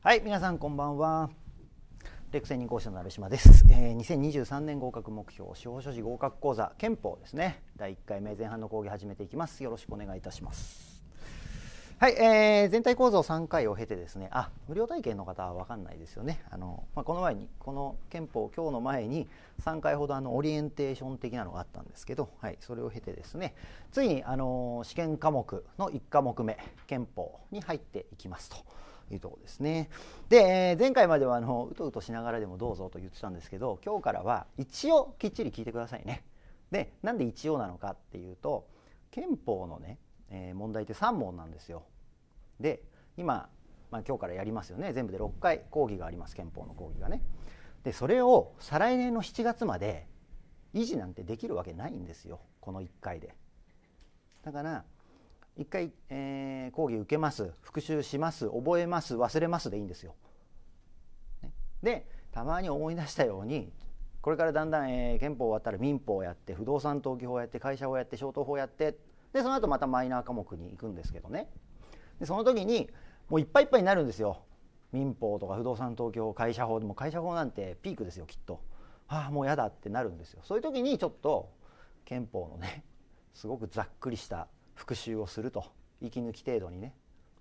はい皆さんこんばんはレクセン講師の鍋島です、えー、2023年合格目標司法書士合格講座憲法ですね第1回目前半の講義始めていきますよろしくお願いいたしますはい、えー、全体構造を3回を経てですねあ無料体験の方はわかんないですよねあの、まあ、この前にこの憲法今日の前に3回ほどあのオリエンテーション的なのがあったんですけど、はい、それを経てですねついにあの試験科目の1科目目憲法に入っていきますと。いうとこですね。で、えー、前回まではあのうとうとしながらでもどうぞと言ってたんですけど今日からは一応きっちり聞いてくださいね。でなんで一応なのかっていうと憲法のね、えー、問題って3問なんですよ。で今、まあ、今日からやりますよね全部で6回講義があります憲法の講義がね。でそれを再来年の7月まで維持なんてできるわけないんですよこの1回で。だから一回、えー、講義受けます復習します覚えます忘れますでいいんですよ。ね、でたまに思い出したようにこれからだんだん、えー、憲法終わったら民法をやって不動産登記法をやって会社法やって消灯法をやってでその後またマイナー科目に行くんですけどねでその時にもういっぱいいっぱいになるんですよ民法とか不動産登記法会社法でも会社法なんてピークですよきっとああもうやだってなるんですよそういう時にちょっと憲法のねすごくざっくりした復習をすると息抜き程度にね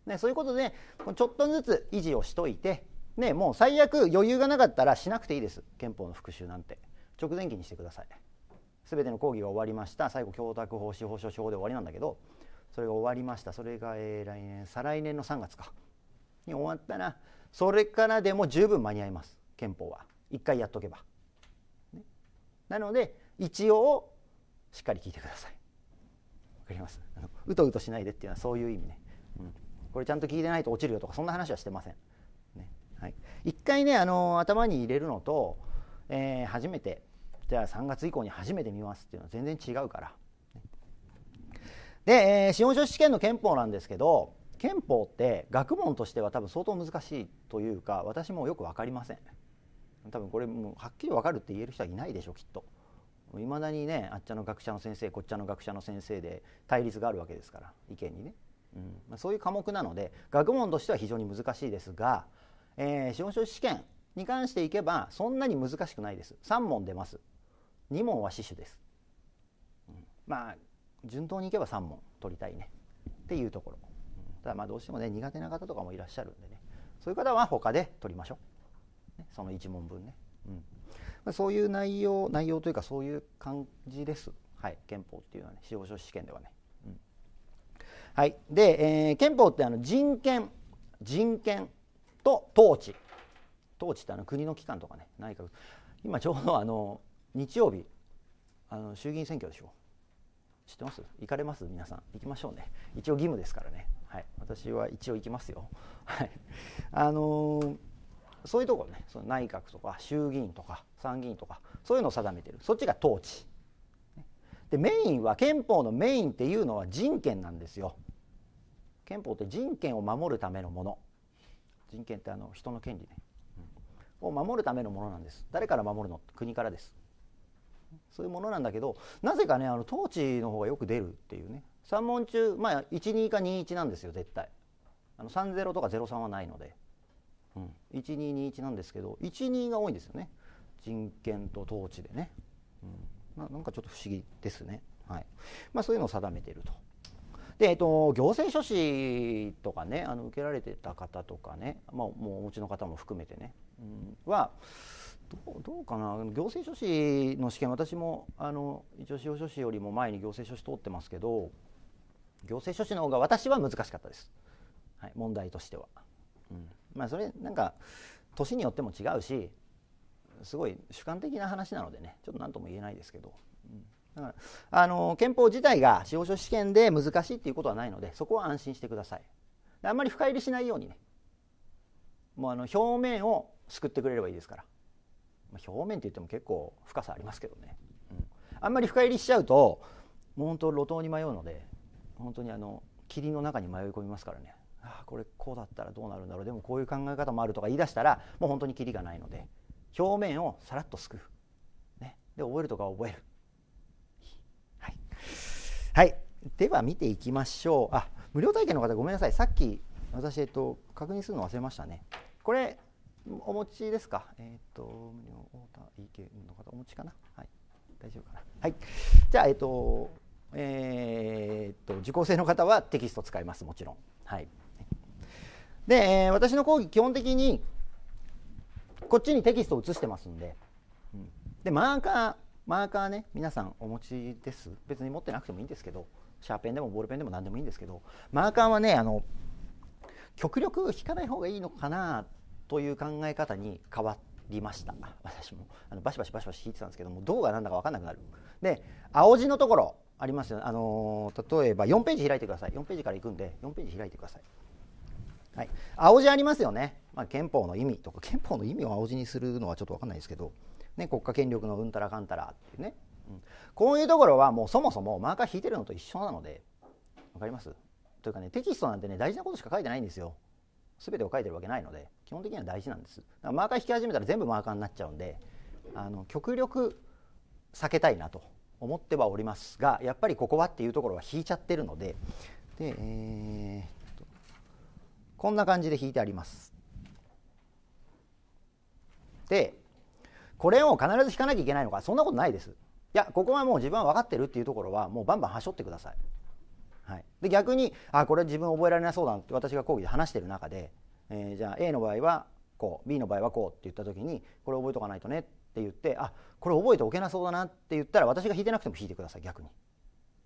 ねそういうことでちょっとずつ維持をしといて、ね、もう最悪余裕がなかったらしなくていいです憲法の復習なんて直前期にしてください全ての講義が終わりました最後供託法司法書士法で終わりなんだけどそれが終わりましたそれが、えー、来年再来年の3月かに終わったらそれからでも十分間に合います憲法は一回やっとけば、ね、なので一応しっかり聞いてくださいかりますあの うとうとしないでっていうのはそういう意味ね、うん、これちゃんと聞いてないと落ちるよとかそんな話はしてません、ねはい、一回ねあの頭に入れるのと、えー、初めてじゃあ3月以降に初めて見ますっていうのは全然違うから、ね、で、えー、資本書士試験の憲法なんですけど憲法って学問としては多分相当難しいというか私もよく分かりません多分これもうはっきり分かるって言える人はいないでしょきっといまだにねあっちゃの学者の先生こっちゃの学者の先生で対立があるわけですから意見にね、うんまあ、そういう科目なので学問としては非常に難しいですが、えー、司法書士試験に関していけばそんなに難しくないです3問出ます2問は死守です、うん、まあ順当にいけば3問取りたいねっていうところ、うん、ただまあどうしてもね苦手な方とかもいらっしゃるんでねそういう方は他で取りましょう、ね、その1問分ね、うんそういう内容内容というかそういう感じです、はい、憲法っていうのはね司法書士試験ではね。うん、はいで、えー、憲法ってあの人権人権と統治統治ってあの国の機関とかね内閣今ちょうどあの日曜日あの衆議院選挙でしょ知ってます行かれます皆さん行きましょうね一応義務ですからねはい私は一応行きますよはいあのー、そういうところねその内閣とか衆議院とか参議院とかそういうのを定めてるそっちが統治でメインは憲法のメインっていうのは人権なんですよ憲法って人権を守るためのもの人権ってあの人の権利ね、うん、を守るためのものなんです誰から守るの国からですそういうものなんだけどなぜかねあの統治の方がよく出るっていうね3問中まあ12か21なんですよ絶対あの30とか03はないので、うん、1221なんですけど12が多いんですよね人権と統治でね、うん、まあ、なんかちょっと不思議ですね、はいまあ、そういうのを定めていると。でえっと、行政書士とかねあの受けられてた方とかね、まあ、もうお持ちの方も含めてね、うん、はどうどうかな行政書士の試験私もあの一応司法書士よりも前に行政書士通ってますけど行政書士の方が私は難しかったです、はい、問題としては、うん、まあそれなんか年によっても違うしすごい主観的な話なのでねちょっと何とも言えないですけど、うん、だからあの憲法自体が司法書試験で難しいっていうことはないのでそこは安心してくださいあんまり深入りしないようにねもうあの表面をすくってくれればいいですから、まあ、表面って言っても結構深さありますけどね、うん、あんまり深入りしちゃうともう本当路頭に迷うので本当にあの霧の中に迷い込みますからねあこれこうだったらどうなるんだろうでもこういう考え方もあるとか言い出したらもう本当にキリがないので表面をさらっとすくう、ね、で覚えるとか覚える、はい、はい、では見ていきましょうあ無料体験の方ごめんなさいさっき私、えっと、確認するの忘れましたねこれお持ちですかえっ、と無料太田 EK の方お持ちかなはい大丈夫かなはいじゃあえっ、とえー、っと受講生の方はテキスト使いますもちろんはいで、え私の講義基本的にこっちにテキストを写してますんで、うん、でマーカーマーカーね皆さんお持ちです別に持ってなくてもいいんですけどシャーペンでもボールペンでも何でもいいんですけどマーカーはねあの極力引かない方がいいのかなという考え方に変わりました私もあのバシバシバシバシ引いてたんですけどもどうがんだか分かんなくなるで青字のところありますよ、あのー、例えば4ページ開いてください4ページから行くんで4ページ開いてくださいはい、青字ありますよね、まあ、憲法の意味とか憲法の意味を青字にするのはちょっと分かんないですけど、ね、国家権力のうんたらかんたらっていうね、うん、こういうところはもうそもそもマーカー引いてるのと一緒なので分かりますというかねテキストなんてね大事なことしか書いてないんですよ全てを書いてるわけないので基本的には大事なんですだからマーカー引き始めたら全部マーカーになっちゃうんであの極力避けたいなと思ってはおりますがやっぱりここはっていうところは引いちゃってるのでで、えーこんな感じで引いてあります。でこれを必ず引かなきゃいけないのかそんなことないです。いやここはもう自分は分かってるっていうところはもうバンバンはしょってください。はい、で逆にあこれ自分覚えられなそうだなって私が講義で話してる中で、えー、じゃあ A の場合はこう B の場合はこうって言った時にこれ覚えとかないとねって言ってあこれ覚えておけなそうだなって言ったら私が弾いてなくても弾いてください逆に。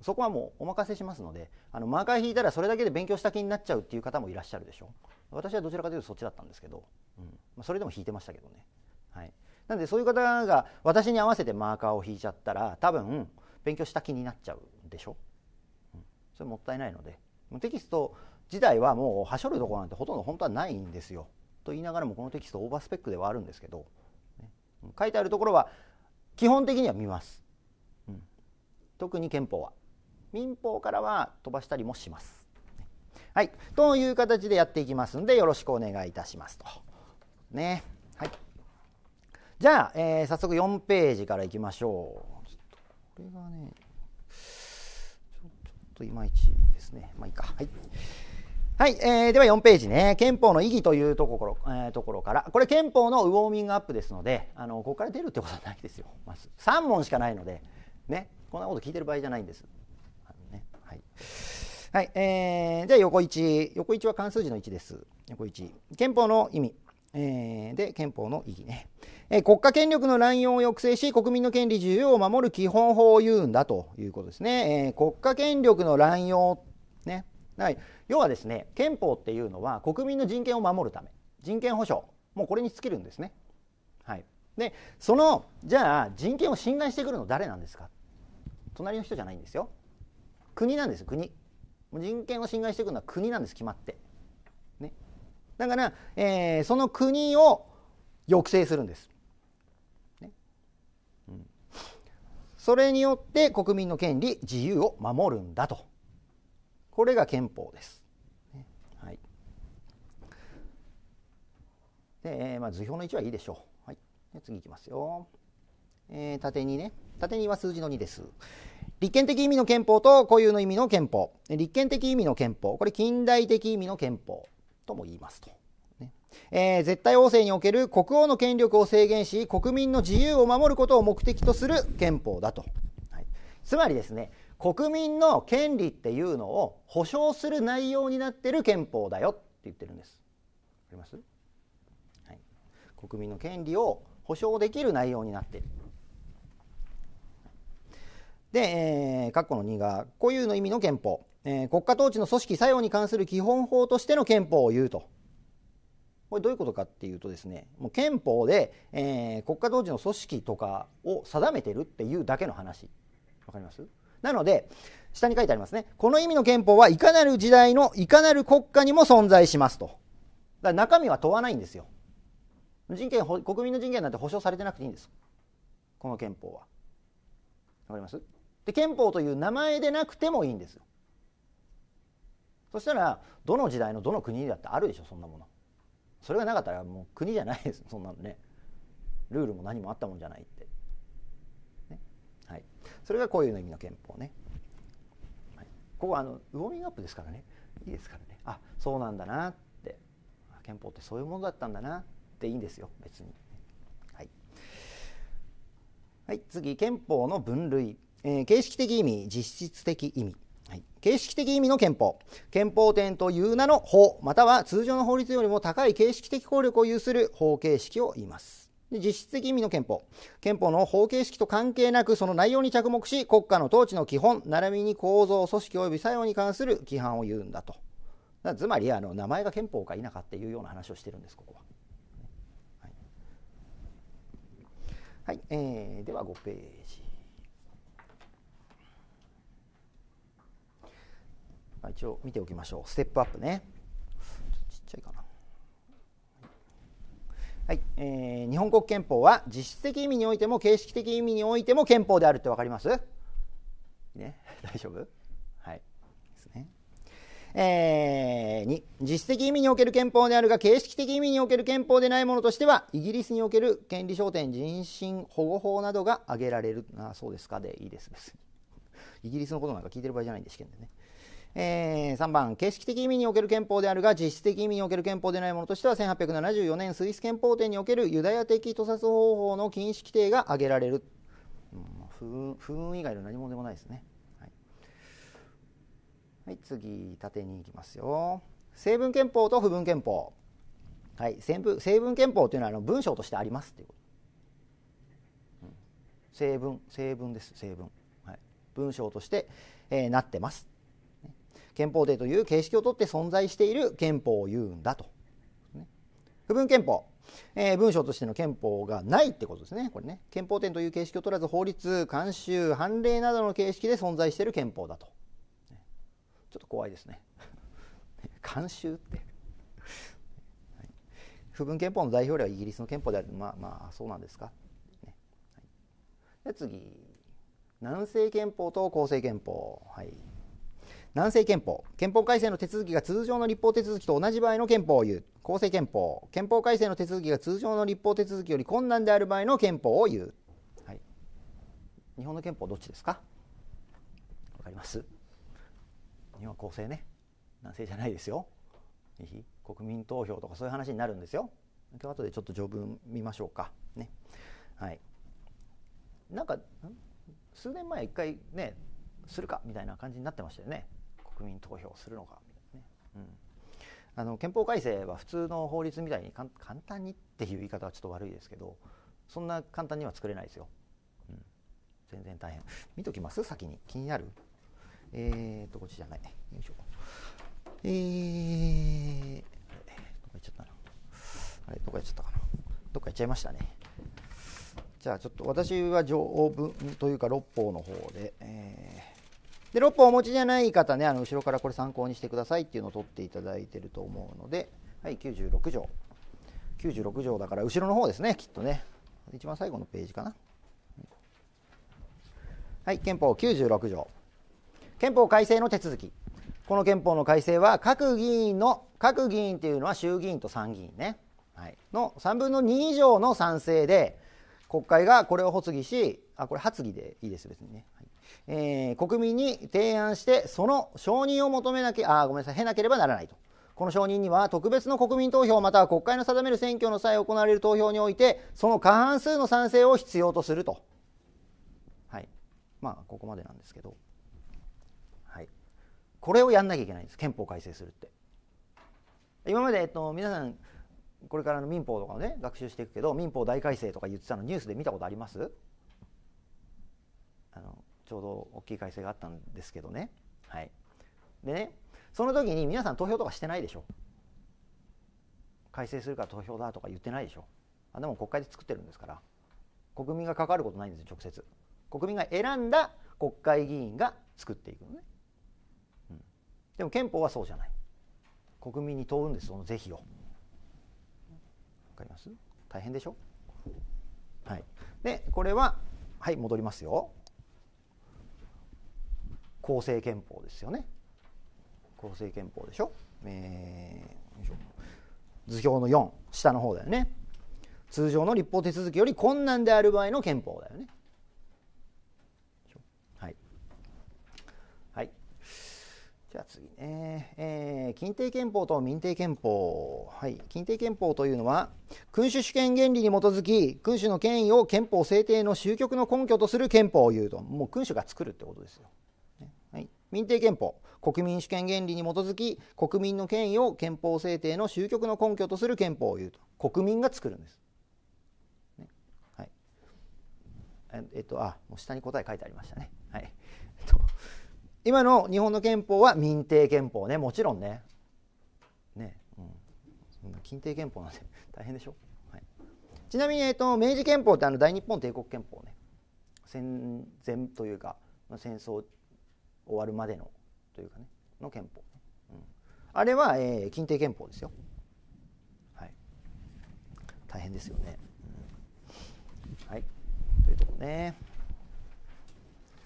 そこはもうお任せしますのであのマーカー引いたらそれだけで勉強した気になっちゃうっていう方もいらっしゃるでしょ私はどちらかというとそっちだったんですけど、うんまあ、それでも引いてましたけどね、はい、なのでそういう方が私に合わせてマーカーを引いちゃったら多分勉強した気になっちゃうでしょ、うん、それもったいないのでテキスト自体はもうはしょるとこなんてほとんど本当はないんですよと言いながらもこのテキストオーバースペックではあるんですけど、ね、書いてあるところは基本的には見ます、うん、特に憲法は民法からは飛ばしたりもします。はい、という形でやっていきますんでよろしくお願いいたしますと。ねはい、じゃあ、えー、早速4ページからいきましょう。ちょっとこれがねちょっといまいちですね。まあいいか。はい。はい、えー、では4ページね。憲法の意義というところ,、えー、ところから。これ憲法のウォーミングアップですので、あのここから出るってことはないですよ。まず3問しかないので、ね、こんなこと聞いてる場合じゃないんです。はい、えー、じゃあ横1。横1は漢数字の1です。横1。憲法の意味。えー、で、憲法の意義ね、えー、国家権力の乱用を抑制し、国民の権利自由を守る基本法を言うんだということですね。えー、国家権力の乱用。ね。はい。要はですね、憲法っていうのは国民の人権を守るため。人権保障。もうこれに尽きるんですね。はい。で、その、じゃあ人権を侵害してくるの誰なんですか隣の人じゃないんですよ。国なんです国人権を侵害していくのは国なんです決まって、ね、だから、えー、その国を抑制するんです、ねうん、それによって国民の権利自由を守るんだとこれが憲法です、ね、はいで、えー、まあ、図表の1はいいでしょう、はい、次いきますよ、えー、縦にね縦には数字の2です立憲的意味の憲法と固有の意味の憲法立憲的意味の憲法これ近代的意味の憲法とも言いますと、ねえー、絶対王政における国王の権力を制限し国民の自由を守ることを目的とする憲法だと、はい、つまりですね国民の権利っていうのを保障する内容になってる憲法だよって言ってるんです。わかります、はい、国民の権利を保障できる内容になってる。で、えー、括弧の2が固有の意味の憲法、えー、国家統治の組織作用に関する基本法としての憲法を言うと。これどういうことかっていうとですねもう憲法で、えー、国家統治の組織とかを定めてるっていうだけの話わかりますなので下に書いてありますねこの意味の憲法はいかなる時代のいかなる国家にも存在しますとだから中身は問わないんですよ人権国民の人権なんて保障されてなくていいんですこの憲法はわかりますで憲法という名前でなくてもいいんですよそしたらどの時代のどの国だってあるでしょそんなものそれがなかったらもう国じゃないですそんなのねルールも何もあったもんじゃないって、ねはい、それがこういうの意味の憲法ね、はい、ここはあのウォーミングアップですからねいいですからねあそうなんだなって憲法ってそういうものだったんだなっていいんですよ別にはい、はい、次憲法の分類えー、形式的意味、実質的意味。はい、形式的意味の憲法。憲法典という名の法、または通常の法律よりも高い形式的効力を有する法形式を言います。で実質的意味の憲法。憲法の法形式と関係なく、その内容に着目し、国家の統治の基本、並びに構造、組織及び作用に関する規範を言うんだと。だつまりあの、名前が憲法か否かっていうような話をしてるんです、ここは。はい、はい、えー、では5ページ。まあ、一応見ておきましょうステップアップねちっちゃいかなはいえー、日本国憲法は実質的意味においても形式的意味においても憲法であるって分かりますね 大丈夫はいですねえー、2実質的意味における憲法であるが形式的意味における憲法でないものとしてはイギリスにおける権利焦点人身保護法などが挙げられるあそうですかでいいですイギリスのことなんか聞いてる場合じゃないんですけどねえー、3番形式的意味における憲法であるが実質的意味における憲法でないものとしては1874年スイス憲法典におけるユダヤ的屠殺方法の禁止規定が挙げられる、うん、不運以外の何もでもないですね、はい、はい、次縦にいきますよ成文憲法と不文憲法はい成文成文憲法というのはあの文章としてありますということ、うん、成文成文です成文、はい、文章として、えー、なってます憲法でという形式をとって存在している憲法を言うんだと。ね、不分憲法、えー、文書としての憲法がないってことですね、これね。憲法典という形式を取らず、法律、慣習、判例などの形式で存在している憲法だと。ちょっと怖いですね。慣習って。不分憲法の代表例はイギリスの憲法であるまあまあそうなんですか、ねはい、次南西憲法と厚生憲法はい南西憲法憲法改正の手続きが通常の立法手続きと同じ場合の憲法を言う公正憲法憲法改正の手続きが通常の立法手続きより困難である場合の憲法を言う、はい、日本の憲法どっちですかわかります日本公正ね南西じゃないですよ国民投票とかそういう話になるんですよ今日後でちょっと条文見ましょうかねはいなんか数年前一回ねするかみたいな感じになってましたよね国民投票するのかみたいなね、うん、あの憲法改正は普通の法律みたいに簡単にっていう言い方はちょっと悪いですけどそんな簡単には作れないですよ、うん、全然大変見ときます先に気になるえー、っとこっちじゃないよいしょえー、どこ行っちゃったなあれどこ行っちゃったかなどっか行っちゃいましたねじゃあちょっと私は条文というか六法の方で、えーで6本お持ちじゃない方ねあの後ろからこれ参考にしてくださいっていうのを取っていただいてると思うので、はい、96条96条だから後ろの方ですねきっとね一番最後のページかなはい憲法96条憲法改正の手続きこの憲法の改正は各議員の各議員というのは衆議院と参議院ね、はい、の3分の2以上の賛成で国会がこれを発議しあこれ発議でいいです別にね、はいえー、国民に提案してその承認を求めなきゃあごめんなさいなければならないと。この承認には特別の国民投票または国会の定める選挙の際行われる投票においてその過半数の賛成を必要とすると。はい、まあここまでなんですけど、はい、これをやんなきゃいけないんです憲法改正するって。今まで、えっと、皆さんこれからの民法とかをね学習していくけど民法大改正とか言ってたのニュースで見たことありますあのちょうど大きい改正があったんですけどね。はい、でねその時に皆さん投票とかしてないでしょ改正するから投票だとか言ってないでしょあでも国会で作ってるんですから国民が関わることないんですよ直接国民が選んだ国会議員が作っていくのね、うん、でも憲法はそうじゃない国民に問うんですその是非をわかります大変でしょはいでこれははい戻りますよ厚生憲法ですよね厚生憲法でしょ,、えー、しょ図表の4下の方だよね通常の立法手続きより困難である場合の憲法だよねはい、はい、じゃあ次ね、えー、禁定憲法と民定憲法、はい、禁定憲法というのは君主主権原理に基づき君主の権威を憲法制定の終局の根拠とする憲法を言うともう君主が作るってことですよ民定憲法国民主権原理に基づき国民の権威を憲法制定の終局の根拠とする憲法を言うと国民が作るんです、ね、はいえっとあもう下に答え書いてありましたねはい、えっと、今の日本の憲法は民定憲法ねもちろんねねうん禁定憲法なんて 大変でしょ、はい、ちなみに、えっと、明治憲法ってあの大日本帝国憲法ね戦前というか戦争終わるまでのというかねの憲法、うん、あれは、えー、近定憲法ですよ、はい、大変ですよね、うん、はいというとこね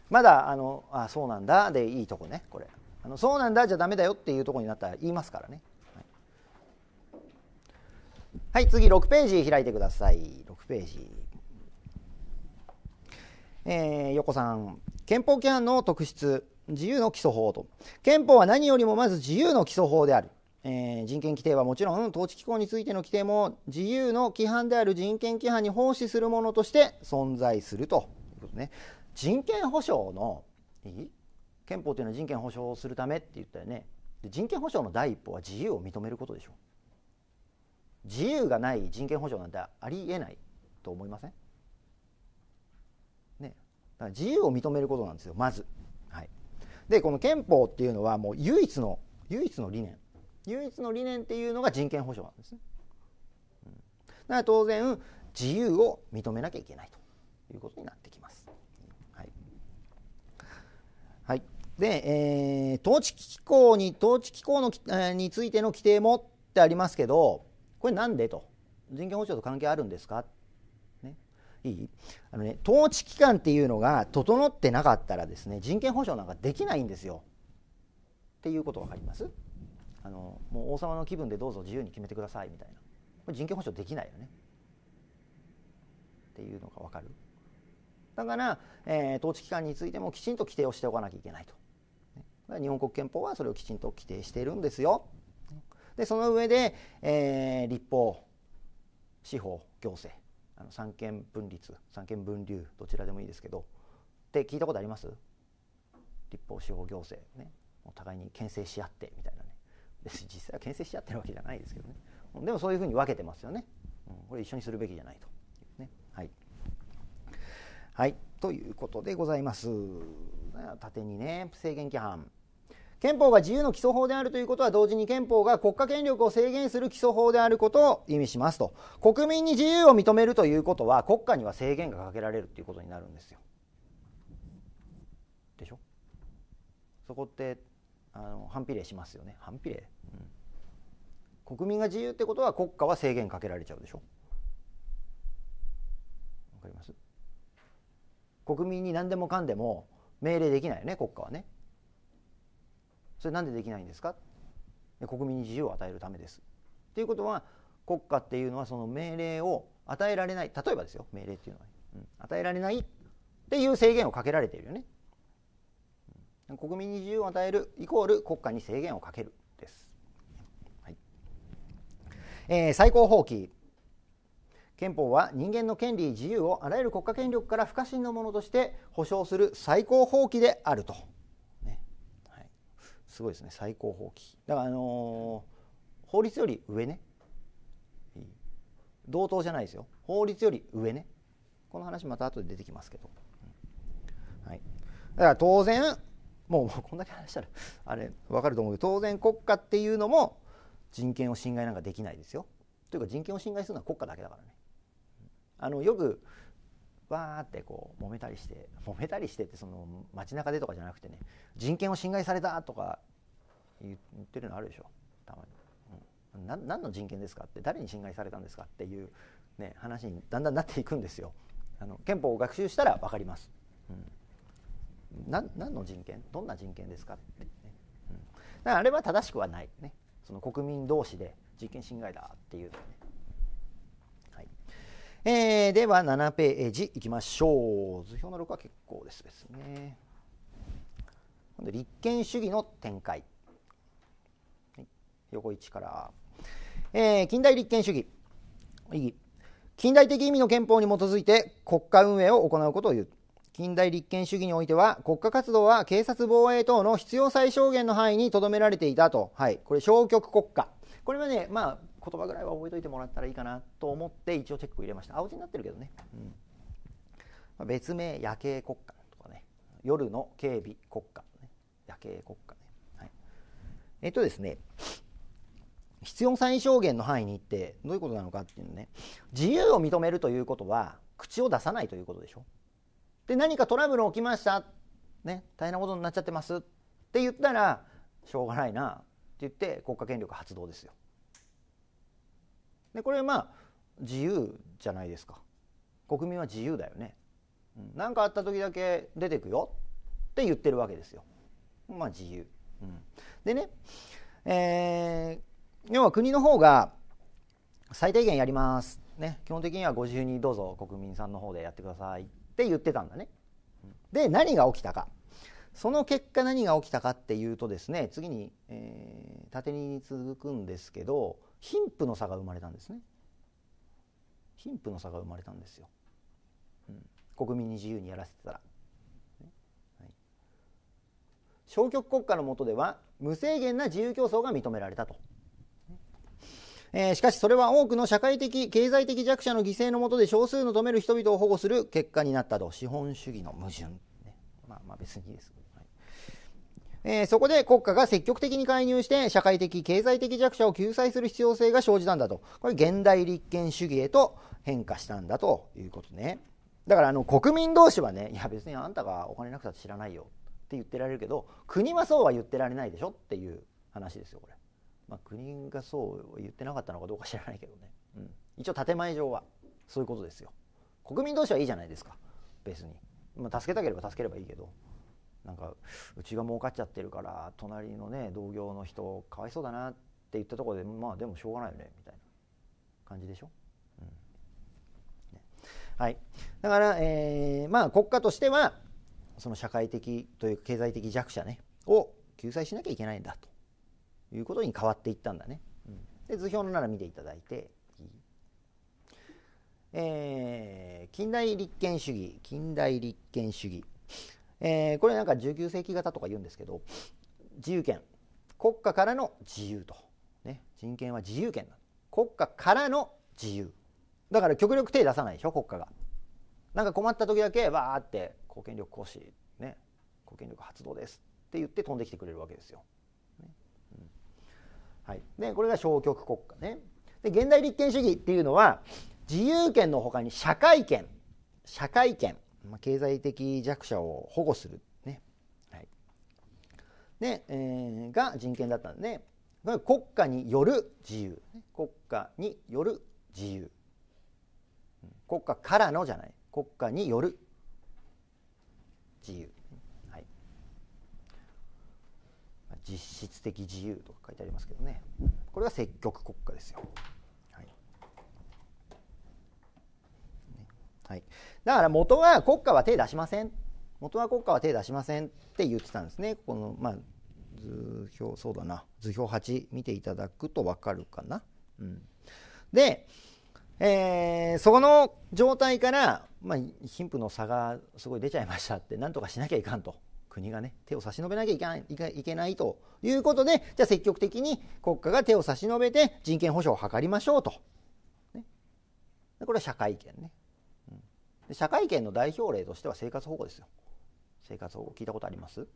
まだあのあそうなんだでいいとこねこれあのそうなんだじゃダメだよっていうとこになったら言いますからねはい、はい、次6ページ開いてください6ページえー、横さん憲法規範の特質自由の基礎法と憲法は何よりもまず自由の基礎法である、えー、人権規定はもちろん統治機構についての規定も自由の規範である人権規範に奉仕するものとして存在するということね人権保障のいい憲法というのは人権保障をするためって言ったよね人権保障の第一歩は自由を認めることでしょ自由がない人権保障なんてありえないと思いませんね、だから自由を認めることなんですよまずでこの憲法っていうのはもう唯一の唯一の理念唯一の理念っていうのが人権保障なんですね。だから当然自由を認めなきゃいけないということになってきます。はい、はい、で、えー、統治機構に統治機構の、えー、についての規定もってありますけどこれなんでと人権保障と関係あるんですかいいあの、ね、統治機関っていうのが整ってなかったらですね人権保障なんかできないんですよ。っていうこと分かりますあのもう王様の気分でどうぞ自由に決めてくださいみたいなこれ人権保障できないよね。っていうのが分かる。だから、えー、統治機関についてもきちんと規定をしておかなきゃいけないと。日本国憲法はそれをきちんと規定しているんですよ。でその上で、えー、立法司法行政あの三権分立三権分流どちらでもいいですけどって聞いたことあります立法司法行政ねお互いに牽制し合ってみたいなね実際は牽制し合ってるわけじゃないですけどねでもそういうふうに分けてますよね、うん、これ一緒にするべきじゃないとねはいはいということでございます縦にね制限規範憲法が自由の基礎法であるということは同時に憲法が国家権力を制限する基礎法であることを意味しますと国民に自由を認めるということは国家には制限がかけられるということになるんですよ。でしょそこってあの反比例しますよね反比例、うん、国民が自由ってことは国家は制限かけられちゃうでしょわかります国民に何でもかんでも命令できないよね国家はねそれなんでできないんですか国民に自由を与えるためです。ということは国家っていうのはその命令を与えられない例えばですよ命令っていうのは、うん、与えられないっていう制限をかけられているよね。国民に自由を与えるイコール国家に制限をかけるです。はいえー、最高法規憲法は人間の権利自由をあらゆる国家権力から不可侵のものとして保障する最高法規であると。すごいですね最高法規だからあのー、法律より上ね同等じゃないですよ法律より上ねこの話また後で出てきますけど、はい、だから当然もうこんだけ話したらあれ分かると思うけど当然国家っていうのも人権を侵害なんかできないですよというか人権を侵害するのは国家だけだからねあのよくわーってこう揉めたりして揉めたりしてってその街中でとかじゃなくてね人権を侵害されたとか言ってるのあるでしょたまに、うん、な何の人権ですかって誰に侵害されたんですかっていう、ね、話にだんだんなっていくんですよあの憲法を学習したら分かります、うん、な何の人権どんな人権ですかって、ねうん、だからあれは正しくはない、ね、その国民同士で人権侵害だっていうねえー、では7ページいきましょう図表の6は結構ですですね立憲主義の展開、はい、横1から、えー、近代立憲主義意義近代的意味の憲法に基づいて国家運営を行うことを言う近代立憲主義においては国家活動は警察防衛等の必要最小限の範囲にとどめられていたと、はい、これ消極国家これはね、まあ、言葉ぐらいは覚えといてもらったらいいかなと思って一応チェック入れました青字になってるけどね、うん別名夜景国家とかね夜の警備国家、ね、夜景国家ね、はい、えっとですね必要最小限の範囲に行ってどういうことなのかっていうのね自由を認めるということは口を出さないということでしょで何かトラブル起きましたね大変なことになっちゃってますって言ったらしょうがないなって言って国家権力発動ですよでこれまあ自由じゃないですか国民は自由だよね何、ん、かあった時だけ出てくよって言ってるわけですよまあ自由、うん、でね、えー、要は国の方が最低限やりますね基本的にはご自由にどうぞ国民さんの方でやってくださいって言ってたんだねで何が起きたかその結果何が起きたかっていうとですね次に、えー、縦に続くんですけど貧富の差が生まれたんですね貧富の差が生まれたんですよ、うん、国民に自由にやらせてたら、ねはい、消極国家の下では無制限な自由競争が認められたと、えー、しかしそれは多くの社会的経済的弱者の犠牲のもとで少数の止める人々を保護する結果になったと資本主義の矛盾、ね、まあまあ別にいいですえー、そこで国家が積極的に介入して社会的経済的弱者を救済する必要性が生じたんだとこれ現代立憲主義へと変化したんだということねだからあの国民同士はねいや別にあんたがお金なくたって知らないよって言ってられるけど国はそうは言ってられないでしょっていう話ですよこれ、まあ、国がそう言ってなかったのかどうか知らないけどね、うん、一応建前上はそういうことですよ国民同士はいいじゃないですか別に、まあ、助けたければ助ければいいけどなんかうちが儲かっちゃってるから隣のね同業の人かわいそうだなって言ったところでまあでもしょうがないよねみたいな感じでしょ。うんね、はい、だから、えー、まあ国家としてはその社会的という経済的弱者ねを救済しなきゃいけないんだということに変わっていったんだね。うん、で図表のなら見ていただいてえー、近代立憲主義近代立憲主義えー、これなんか19世紀型とか言うんですけど自由権国家からの自由と、ね、人権は自由権国家からの自由だから極力手出さないでしょ国家がなんか困った時だけわーって公権力行使ね公権力発動ですって言って飛んできてくれるわけですよ、ねうん、はい、でこれが消極国家ねで現代立憲主義っていうのは自由権のほかに社会権社会権まあ、経済的弱者を保護する、ねはい、で、えー、が人権だったので国家による自由国家による自由国家からのじゃない国家による自由、はい、実質的自由とか書いてありますけどねこれは積極国家ですよ。はい、だから元は国家は手出しません元は国家は手出しませんって言ってたんですねこのまあ図表そうだな図表8見ていただくと分かるかな、うん、で、えー、そこの状態から、まあ、貧富の差がすごい出ちゃいましたってなんとかしなきゃいかんと国がね手を差し伸べなきゃいけないいけないということでじゃあ積極的に国家が手を差し伸べて人権保障を図りましょうと、ね、これは社会権ねで社会権の代表例としては生活保護ですよ生活保護聞いたことあります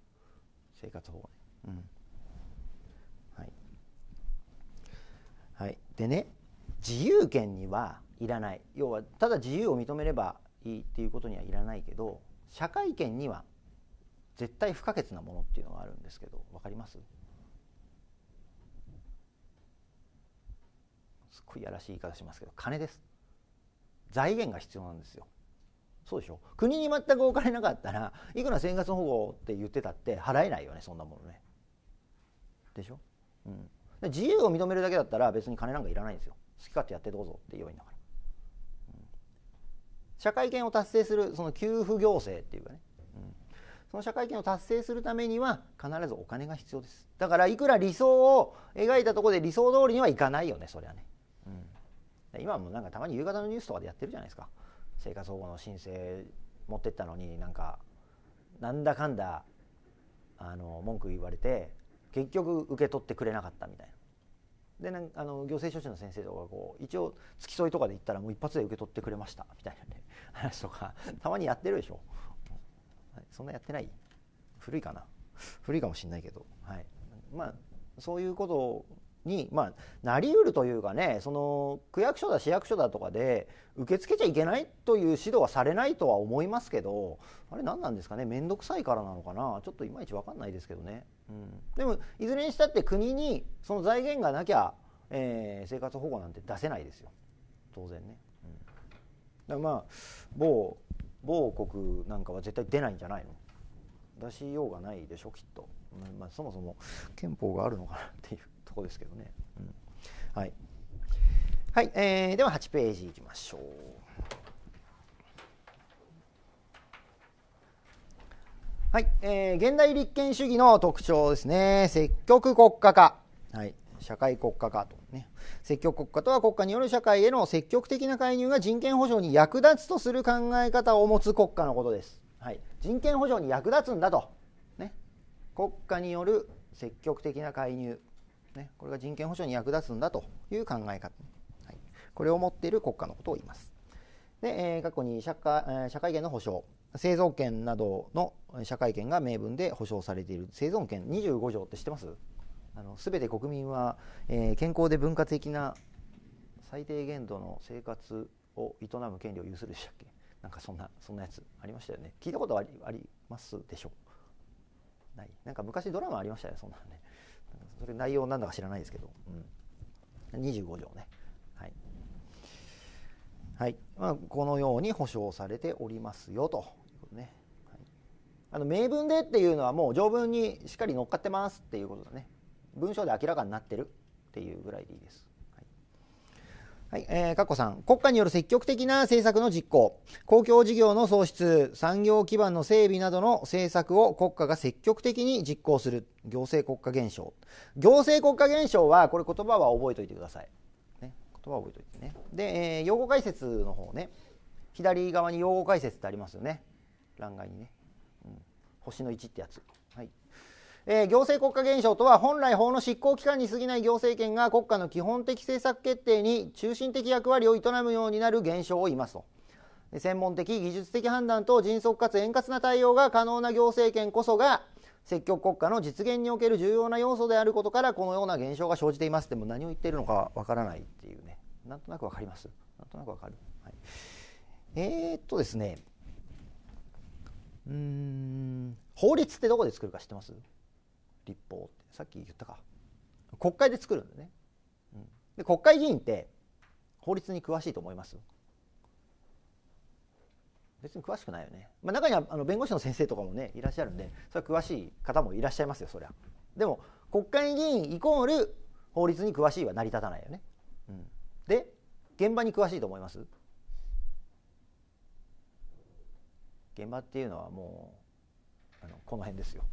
生活保護ねうんはい、はい、でね自由権にはいらない要はただ自由を認めればいいっていうことにはいらないけど社会権には絶対不可欠なものっていうのがあるんですけど分かりますすっごいやらしい言い方しますけど金です財源が必要なんですよそうでしょ国に全くお金なかったらいくら生活保護って言ってたって払えないよねそんなものねでしょ、うん、自由を認めるだけだったら別に金なんかいらないんですよ好き勝手やってどうぞって言えばいいんだから、うん、社会権を達成するその給付行政っていうかね、うん、その社会権を達成するためには必ずお金が必要ですだからいくら理想を描いたところで理想通りにはいかないよねそりゃね、うん、今もなんかたまに夕方のニュースとかでやってるじゃないですか生活保護の申請持ってったのになんかなんだかんだあの文句言われて結局受け取ってくれなかったみたいな。でなんあの行政書士の先生とかこう一応付き添いとかで行ったらもう一発で受け取ってくれましたみたいなね 話とかたまにやってるでしょそんなやってない古いかな古いかもしれないけど、はい、まあそういうことをに、まあ、なりうるというかねその区役所だ市役所だとかで受け付けちゃいけないという指導はされないとは思いますけどあれ何なんですかね面倒くさいからなのかなちょっといまいち分かんないですけどね、うん、でもいずれにしたって国にその財源がなきゃ、えー、生活保護なんて出せないですよ当然ね、うん、だからまあ某某国なんかは絶対出ないんじゃないの出しようがないでしょきっと、まあ、そもそも憲法があるのかなっていう。とこですけどね、うん、はい、はいえー、では8ページいきましょうはい、えー、現代立憲主義の特徴ですね積極国家化はい社会国家化と、ね、積極国家とは国家による社会への積極的な介入が人権保障に役立つとする考え方を持つ国家のことです、はい、人権保障に役立つんだと、ね、国家による積極的な介入ね、これが人権保障に役立つんだという考え方、はい、これを持っている国家のことを言います。で、えー、過去に社会社会権の保障生存権などの社会権が名分で保障されている生存権25条って知ってますあのて国民は、えー、健康で文化的な最低限度の生活を営む権利を有するでしたっけなんかそんなそんなやつありましたよね聞いたことありありますでしょうないなんか昔ドラマありましたよそんなねそれ内容なんだか知らないですけど、うん、25条ねはい、はいまあ、このように保証されておりますよということね、はい、あの名文でっていうのはもう条文にしっかり乗っかってますっていうことだね文章で明らかになってるっていうぐらいでいいですはい、えー、かっこさん。国家による積極的な政策の実行、公共事業の創出、産業基盤の整備などの政策を国家が積極的に実行する。行政国家現象。行政国家現象は、これ言葉は覚えておいてください。ね、言葉覚えておいてね。で、えー、用語解説の方ね。左側に用語解説ってありますよね。欄外にね。うん、星の1ってやつ。えー、行政国家現象とは本来法の執行機関に過ぎない行政権が国家の基本的政策決定に中心的役割を営むようになる現象を言いますと。専門的技術的判断と迅速かつ円滑な対応が可能な行政権こそが積極国家の実現における重要な要素であることからこのような現象が生じていますでも何を言ってるのかわからないっていうねなんとなくわかりますなんとなくわかる、はい、えー、っとですねうん法律ってどこで作るか知ってます立法ってさっき言ったか国会で作るんだね、うん、で国会議員って法律に詳しいと思います別に詳しくないよね、まあ、中にはあの弁護士の先生とかもねいらっしゃるんでそれは詳しい方もいらっしゃいますよそりゃでも国会議員イコール法律に詳しいは成り立たないよね、うん、で現場に詳しいと思います現場っていうのはもうあのこの辺ですよ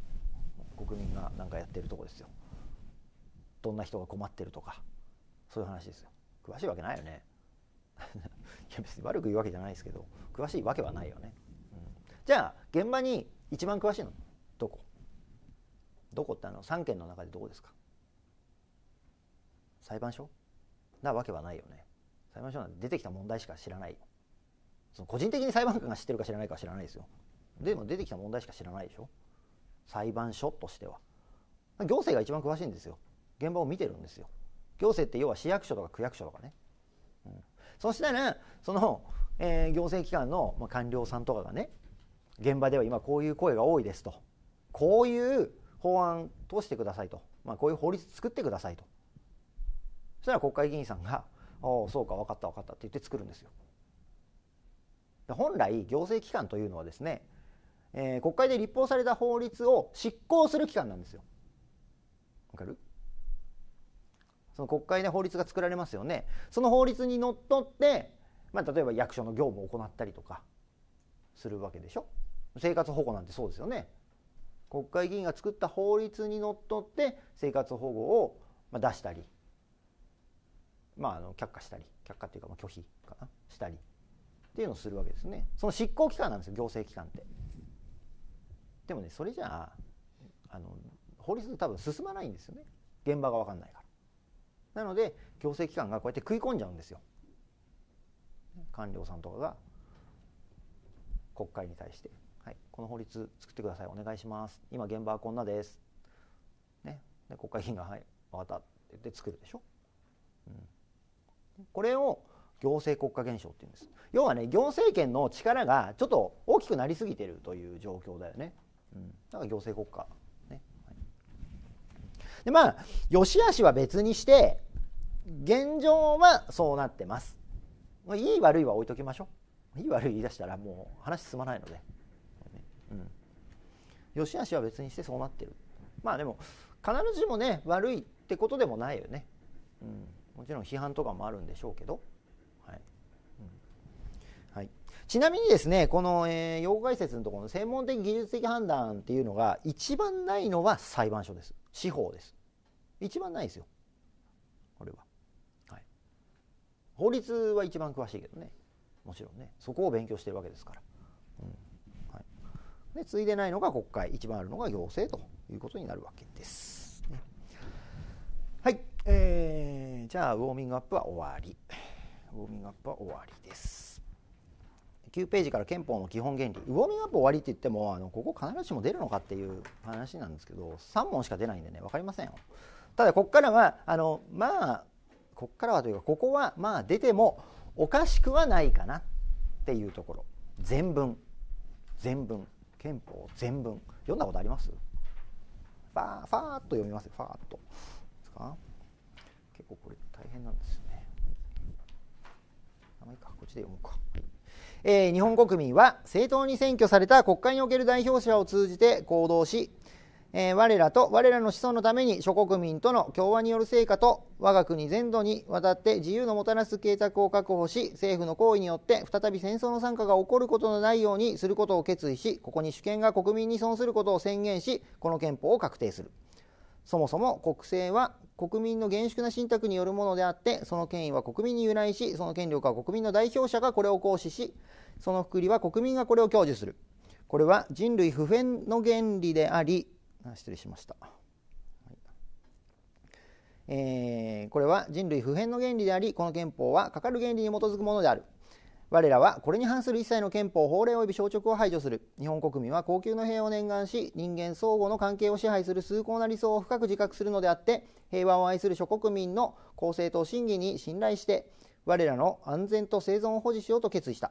国民がなんかやってるとこですよどんな人が困ってるとかそういう話ですよ詳しいわけないよね いや別に悪く言うわけじゃないですけど詳しいわけはないよね、うん、じゃあ現場に一番詳しいのどこどこってあの3件の中でどこですか裁判所なわけはないよね裁判所なんて出てきた問題しか知らないその個人的に裁判官が知ってるか知らないかは知らないですよでも出てきた問題しか知らないでしょ裁判所としては行政が一番詳しいんですよ現場を見てるんですよ行政って要は市役所とか区役所とかね、うん、そしたらその、えー、行政機関の、まあ、官僚さんとかがね現場では今こういう声が多いですとこういう法案通してくださいと、まあ、こういう法律作ってくださいとそしたら国会議員さんが「ああそうか分かった分かった」って言って作るんですよ。本来行政機関というのはですねえー、国会で立法された法律を執行する機関なんですよ。わかるその国会で法律が作られますよね。その法律にのっとって、まあ、例えば役所の業務を行ったりとかするわけでしょ。生活保護なんてそうですよね。国会議員が作った法律にのっとって生活保護を出したり、まあ、あの却下したり却下というかま拒否かなしたりっていうのをするわけですね。その執行機関なんですよ行政機関って。でもねそれじゃああの法律多分進まないんですよね現場が分かんないから。なので行政機関がこうやって食い込んじゃうんですよ官僚さんとかが国会に対して、はい、この法律作ってくださいお願いします今現場はこんなです、ね、で国会議員が「はい分かった」って言って作るでしょ、うん、これを行政国家現象って言うんです要はね行政権の力がちょっと大きくなりすぎてるという状況だよねうん、だから行政国家ね、でまあ良し悪しは別にして現状はそうなってますいい悪いは置いときましょういい悪い言い出したらもう話進まないので、うん、良し悪しは別にしてそうなってるまあでも必ずしもね悪いってことでもないよね、うん、もちろん批判とかもあるんでしょうけどちなみにですねこの、えー、用語解説のところの専門的技術的判断っていうのが一番ないのは裁判所です司法です一番ないですよこれは、はい、法律は一番詳しいけどねもちろんねそこを勉強してるわけですから、うんはい、でついでないのが国会一番あるのが行政ということになるわけです、ね、はいえー、じゃあウォーミングアップは終わりウォーミングアップは終わりです9ページから憲法の基本原理ウォーミングアップ終わりって言ってもあのここ必ずしも出るのかっていう話なんですけど3問しか出ないんでね分かりませんよただここからはあのまあここからはというかここはまあ出てもおかしくはないかなっていうところ全文全文憲法全文読んだことありますファーファーっと読みますファーっとですか結構これ大変なんですよねあまりいいかこっちで読もうか、はいえー、日本国民は正当に選挙された国会における代表者を通じて行動し、えー、我らと我らの子孫のために諸国民との共和による成果と我が国全土にわたって自由のもたらす計画を確保し政府の行為によって再び戦争の惨禍が起こることのないようにすることを決意しここに主権が国民に損することを宣言しこの憲法を確定する。そもそも国政は国民の厳粛な信託によるものであってその権威は国民に由来しその権力は国民の代表者がこれを行使しその福利は国民がこれを享受するこれは人類普遍の原理であり失礼しました、えー、これは人類普遍の原理でありこの憲法はかかる原理に基づくものである我らはこれに反する一切の憲法法令及び消直を排除する日本国民は高級の平和を念願し人間相互の関係を支配する崇高な理想を深く自覚するのであって平和を愛する諸国民の公正と真偽に信頼して我らの安全と生存を保持しようと決意した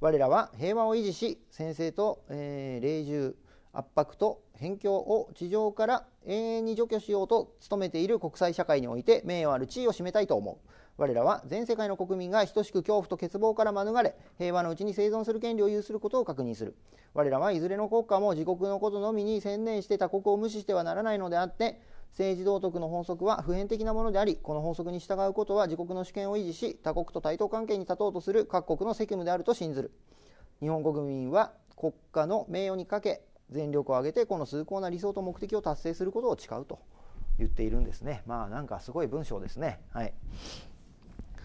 我らは平和を維持し先制と、えー、霊獣圧迫と偏境を地上から永遠に除去しようと努めている国際社会において名誉ある地位を占めたいと思う我らは全世界の国民が等しく恐怖と欠乏から免れ平和のうちに生存する権利を有することを確認する我らはいずれの国家も自国のことのみに専念して他国を無視してはならないのであって政治道徳の法則は普遍的なものでありこの法則に従うことは自国の主権を維持し他国と対等関係に立とうとする各国の責務であると信ずる日本国民は国家の名誉にかけ全力を挙げてこの崇高な理想と目的を達成することを誓うと言っているんですねまあなんかすごい文章ですねはい。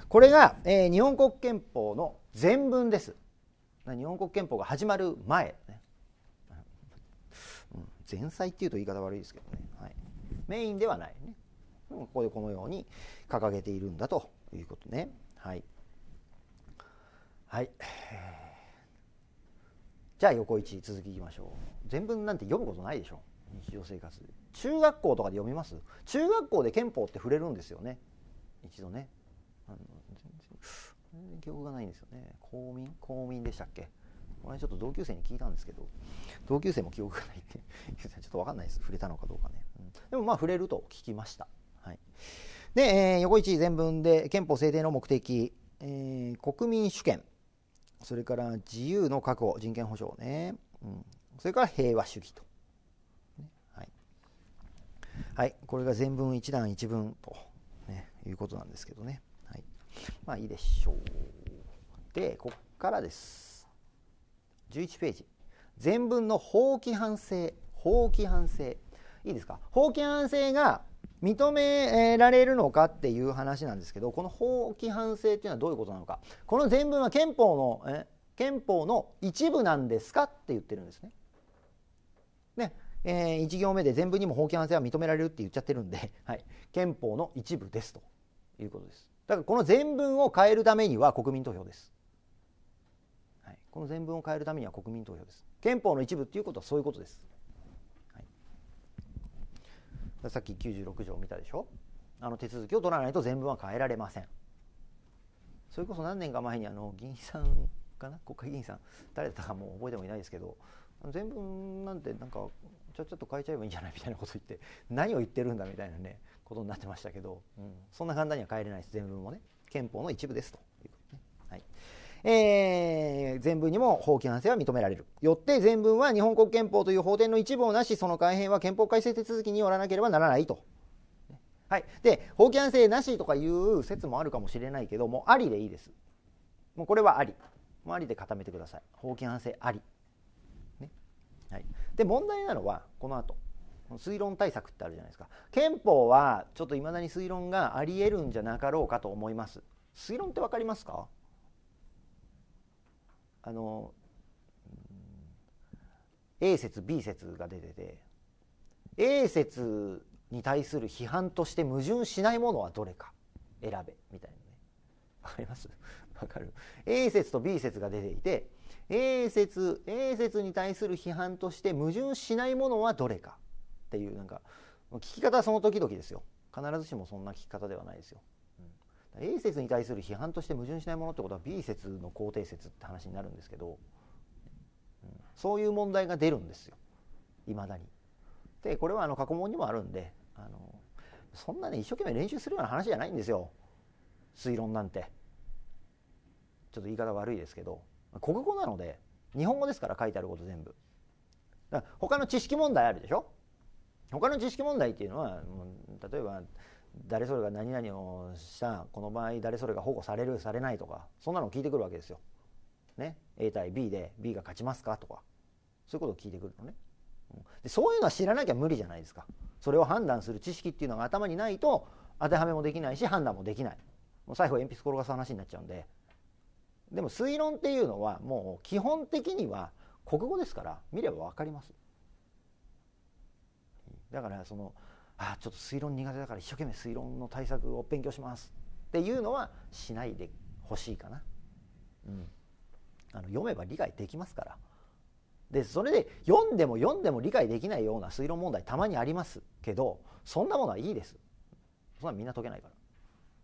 これが、えー、日本国憲法の前文です日本国憲法が始まる前、ね、前菜っていうと言い方悪いですけどね、はい、メインではないねここでこのように掲げているんだということねはいはいじゃあ横一続きいきましょう全文なんて読むことないでしょ日常生活中学校とかで読みます中学校で憲法って触れるんですよね一度ねあの記憶がないんですよね公民公民でしたっけこれちょっと同級生に聞いたんですけど同級生も記憶がないって ちょっと分かんないです触れたのかどうかね、うん、でもまあ触れると聞きましたはいで、えー、横一全文で憲法制定の目的、えー、国民主権それから自由の確保人権保障ね、うん、それから平和主義と、はい、はい、これが全文一段一文と、ね、いうことなんですけどねまあいいでしょうでこっからです11ページ全文の法規範性法規範性いいですか法規範性が認められるのかっていう話なんですけどこの法規範性っていうのはどういうことなのかこの全文は憲法のえ憲法の一部なんですかって言ってるんですね。ねえー、1行目で全文にも法規範性は認められるって言っちゃってるんで、はい、憲法の一部ですということです。だからこの全文を変えるためには国民投票です、はい、この全文を変えるためには国民投票です憲法の一部ということはそういうことです、はい、さっき96条を見たでしょあの手続きを取らないと全文は変えられませんそれこそ何年か前にあの議員さんかな国会議員さん誰だったかもう覚えてもいないですけど全文なんてなんかちゃっちゃと変えちゃえばいいんじゃないみたいなこと言って何を言ってるんだみたいなねことになってましたけど、うん、そんな簡単には変えれないです全文もね憲法の一部ですということね、はいえー、全文にも法規範性は認められるよって全文は日本国憲法という法典の一部をなしその改変は憲法改正手続きによらなければならないと、はい、で法規範性なしとかいう説もあるかもしれないけどもありでいいですもうこれはありもうありで固めてください法規範性あり、ねはい、で問題なのはこの後推論対策ってあるじゃないですか憲法はちょっといまだに推論がありえるんじゃなかろうかと思います推論ってわかりますかあの A 説 B 説が出てて A 説に対する批判として矛盾しないものはどれか選べみたいなねわかりますわかる A 説と B 説が出ていて A 説 A 説に対する批判として矛盾しないものはどれかっていうなんか聞き方はその時々ですよ必ずしもそんな聞き方ではないですよ、うん、A 説に対する批判として矛盾しないものってことは B 説の肯定説って話になるんですけど、うん、そういう問題が出るんですよいまだに。でこれはあの過去問にもあるんであのそんなね一生懸命練習するような話じゃないんですよ推論なんて。ちょっと言い方悪いですけど国語なので日本語ですから書いてあること全部。だか他の知識問題あるでしょ他の知識問題っていうのは例えば誰それが何々をしたこの場合誰それが保護されるされないとかそんなの聞いてくるわけですよ。ね A 対 B で B が勝ちますかとかそういうことを聞いてくるのね。でそういうのは知らなきゃ無理じゃないですか。それを判断する知識っていうのが頭にないと当てはめもできないし判断もできない。もう最後鉛筆転がす話になっちゃうんで。でも推論っていうのはもう基本的には国語ですから見れば分かります。だからそのあちょっと推論苦手だから一生懸命推論の対策を勉強しますっていうのはしないでほしいかな、うん、あの読めば理解できますからでそれで読んでも読んでも理解できないような推論問題たまにありますけどそんなものはいいですそんなみんな解けないか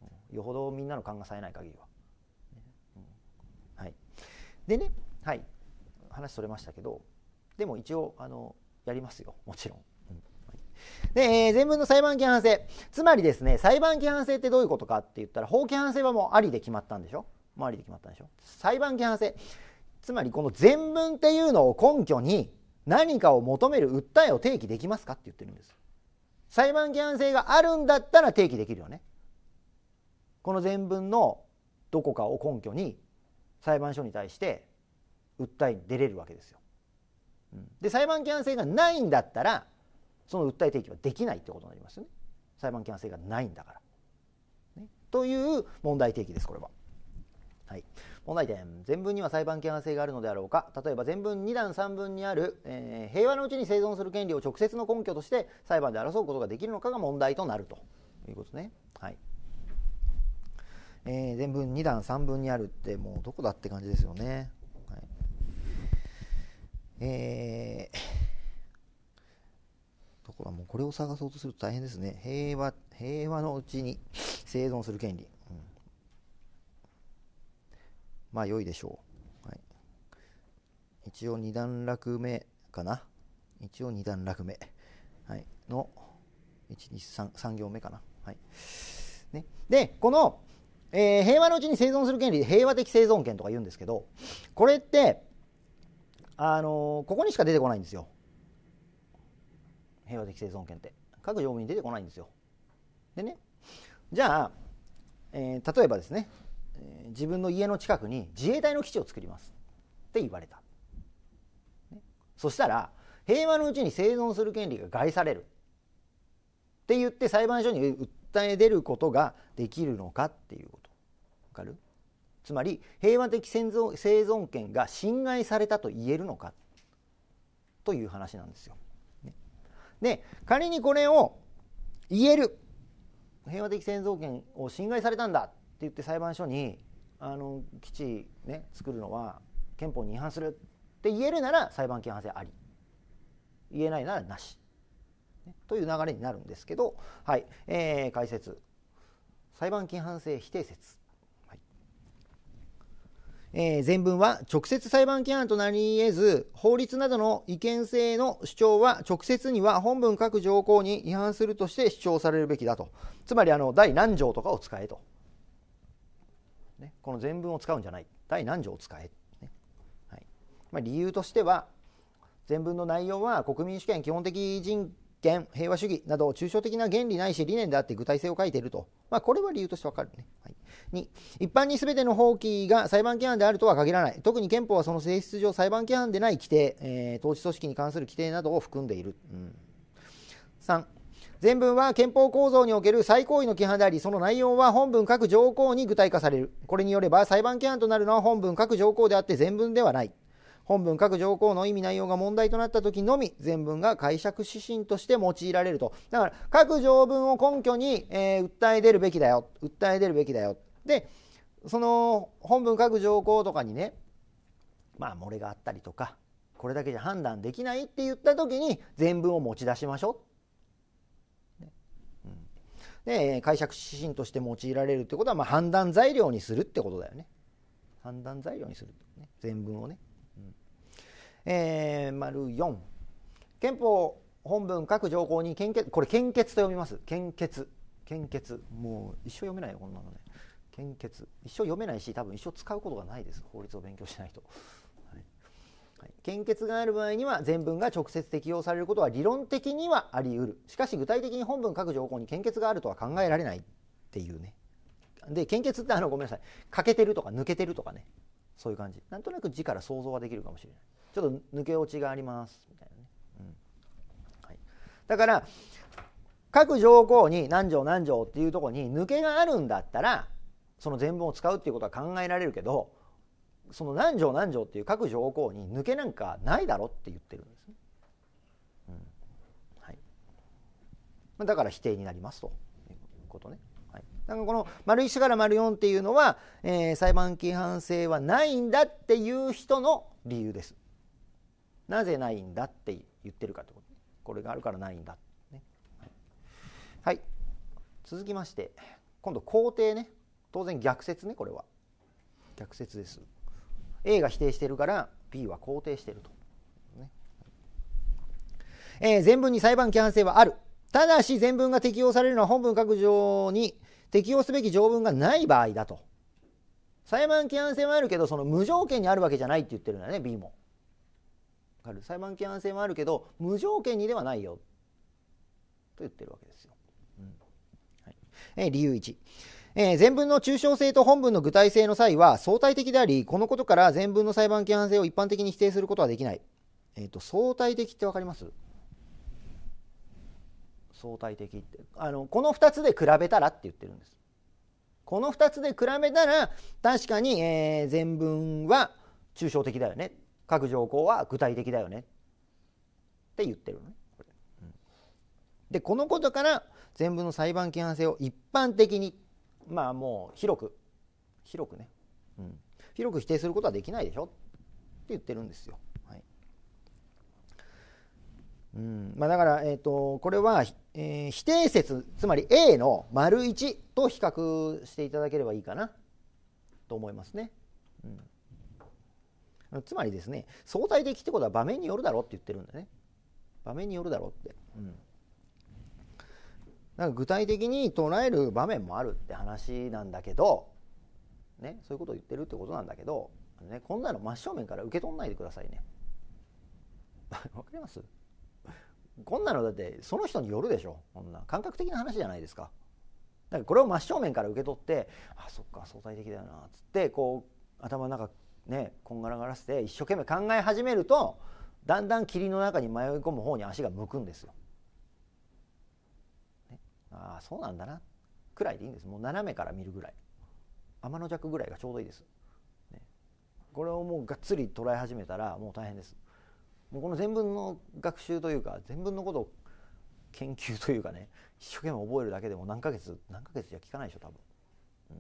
ら、うん、よほどみんなの勘がさえない限りは、うん、はいでねはい話それましたけどでも一応あのやりますよもちろんで、えー、全文の裁判規範性つまりですね裁判規範性ってどういうことかって言ったら法規範性はもうありで決まったんでしょもうありで決まったんでしょ裁判規範性つまりこの全文っていうのを根拠に何かを求める訴えを提起できますかって言ってるんです裁判規範性があるんだったら提起できるよねこの全文のどこかを根拠に裁判所に対して訴えに出れるわけですよ。で裁判規範性がないんだったらその訴え提起はできないってことになりますよね裁判権性がないんだから。ね、という問題提起ですこれは。はい、問題点全文には裁判権性があるのであろうか例えば全文2段3文にある、えー、平和のうちに生存する権利を直接の根拠として裁判で争うことができるのかが問題となるということね。はいえー、全文2段3文にあるってもうどこだって感じですよね。はい、えーところはもうこれを探そうとすると大変ですね。平和、平和のうちに生存する権利。うん、まあ良いでしょう。はい、一応二段落目かな。一応二段落目。はい、の、3、3行目かな。はいね、で、この、えー、平和のうちに生存する権利、平和的生存権とか言うんですけど、これって、あのー、ここにしか出てこないんですよ。平和的生存権って各条文に出てこないんですよでねじゃあ、えー、例えばですね、えー、自分の家の近くに自衛隊の基地を作りますって言われた、ね、そしたら平和のうちに生存する権利が害されるって言って裁判所に訴え出ることができるのかっていうことわかるつまり平和的生存権が侵害されたと言えるのかという話なんですよ。で仮にこれを言える平和的戦争権を侵害されたんだって言って裁判所にあの基地、ね、作るのは憲法に違反するって言えるなら裁判権反省あり言えないならなし、ね、という流れになるんですけど、はいえー、解説裁判権反省否定説えー、前文は直接裁判規範となり得ず、法律などの違憲性の主張は直接には本文各条項に違反するとして主張されるべきだと。つまりあの第何条とかを使えと。ね、この前文を使うんじゃない。第何条を使え。ねはいまあ、理由としては、前文の内容は国民主権基本的人権、平和主義など抽象的な原理ないし理念であって具体性を書いていると。まあ、これは理由としてわかるね。はい、2、一般に全ての法規が裁判規範であるとは限らない。特に憲法はその性質上裁判規範でない規定、えー、統治組織に関する規定などを含んでいる。うん、3、全文は憲法構造における最高位の規範であり、その内容は本文各条項に具体化される。これによれば裁判規範となるのは本文各条項であって全文ではない。本文各条項の意味内容が問題となった時のみ全文が解釈指針として用いられるとだから各条文を根拠に、えー、訴え出るべきだよ訴え出るべきだよでその本文各条項とかにねまあ漏れがあったりとかこれだけじゃ判断できないって言った時に全文を持ち出しましょう。で解釈指針として用いられるってことは、まあ、判断材料にするってことだよね。判断材料にする、ね、全文をね。えー、丸4憲法本文各条項に献血これ献血と読みます献血献血もう一生読めないよこんなのね献血一生読めないし多分一生使うことがないです法律を勉強しないと献血がある場合には全文が直接適用されることは理論的にはあり得るしかし具体的に本文各条項に献血があるとは考えられないっていうねで献血ってあのごめんなさい欠けてるとか抜けてるとかねそういう感じなんとなく字から想像はできるかもしれないちょっと抜け落ちがありますみたいなね、うんはい、だから各条項に何条何条っていうとこに抜けがあるんだったらその全文を使うっていうことは考えられるけどその何条何条っていう各条項に抜けなんかないだろって言ってるんですね、うんはい、だから否定になりますということね。なんかこの丸1から丸4っていうのは、えー、裁判規範性はないんだっていう人の理由です。なぜないんだって言ってるかってことこれがあるからないんだ、ね、はい、続きまして今度肯定ね当然逆説ねこれは逆説です A が否定してるから B は肯定してると、ねえー、全文に裁判規範性はあるただし全文が適用されるのは本文各条に適用すべき条文がない場合だと裁判規範性はあるけどその無条件にあるわけじゃないって言ってるんだね B もかる裁判規範性もあるけど無条件にではないよと言ってるわけですよ。うんはいえー、理由1、えー、前文の抽象性と本文の具体性の際は相対的でありこのことから前文の裁判規範性を一般的に否定することはできない。えーと、相対的って分かります相対的ってあのこの2つで比べたらって言ってるんです。この2つで比べたら確かに、えー、前文は抽象的だよね各条項は具体的だよねって言ってるのね。でこのことから全部の裁判規範性を一般的にまあもう広く広くね、うん、広く否定することはできないでしょって言ってるんですよ。はいうんまあ、だから、えーと、とこれは、えー、否定説つまり A の丸1と比較していただければいいかなと思いますね。うんつまりですね相対的ってことは場面によるだろうって言ってるんだね場面によるだろうって、うん、なんか具体的に捉える場面もあるって話なんだけど、ね、そういうことを言ってるってことなんだけど、ね、こんなの真正面から受け取んないでくださいね わかりますこんなのだってその人によるでしょこんな感覚的な話じゃないですかだからこれを真正面から受け取ってあそっか相対的だよなっつってこう頭の中ねこんがらがらせて一生懸命考え始めるとだんだん霧の中に迷い込む方に足が向くんですよ。ね、ああそうなんだなくらいでいいんですもう斜めから見るぐらい天の弱ぐらいがちょうどいいです。ね、これをもうがっつり捉え始めたらもう大変です。もうこの全文の学習というか全文のことを研究というかね一生懸命覚えるだけでも何ヶ月何ヶ月じゃ効かないでしょ多分。うん、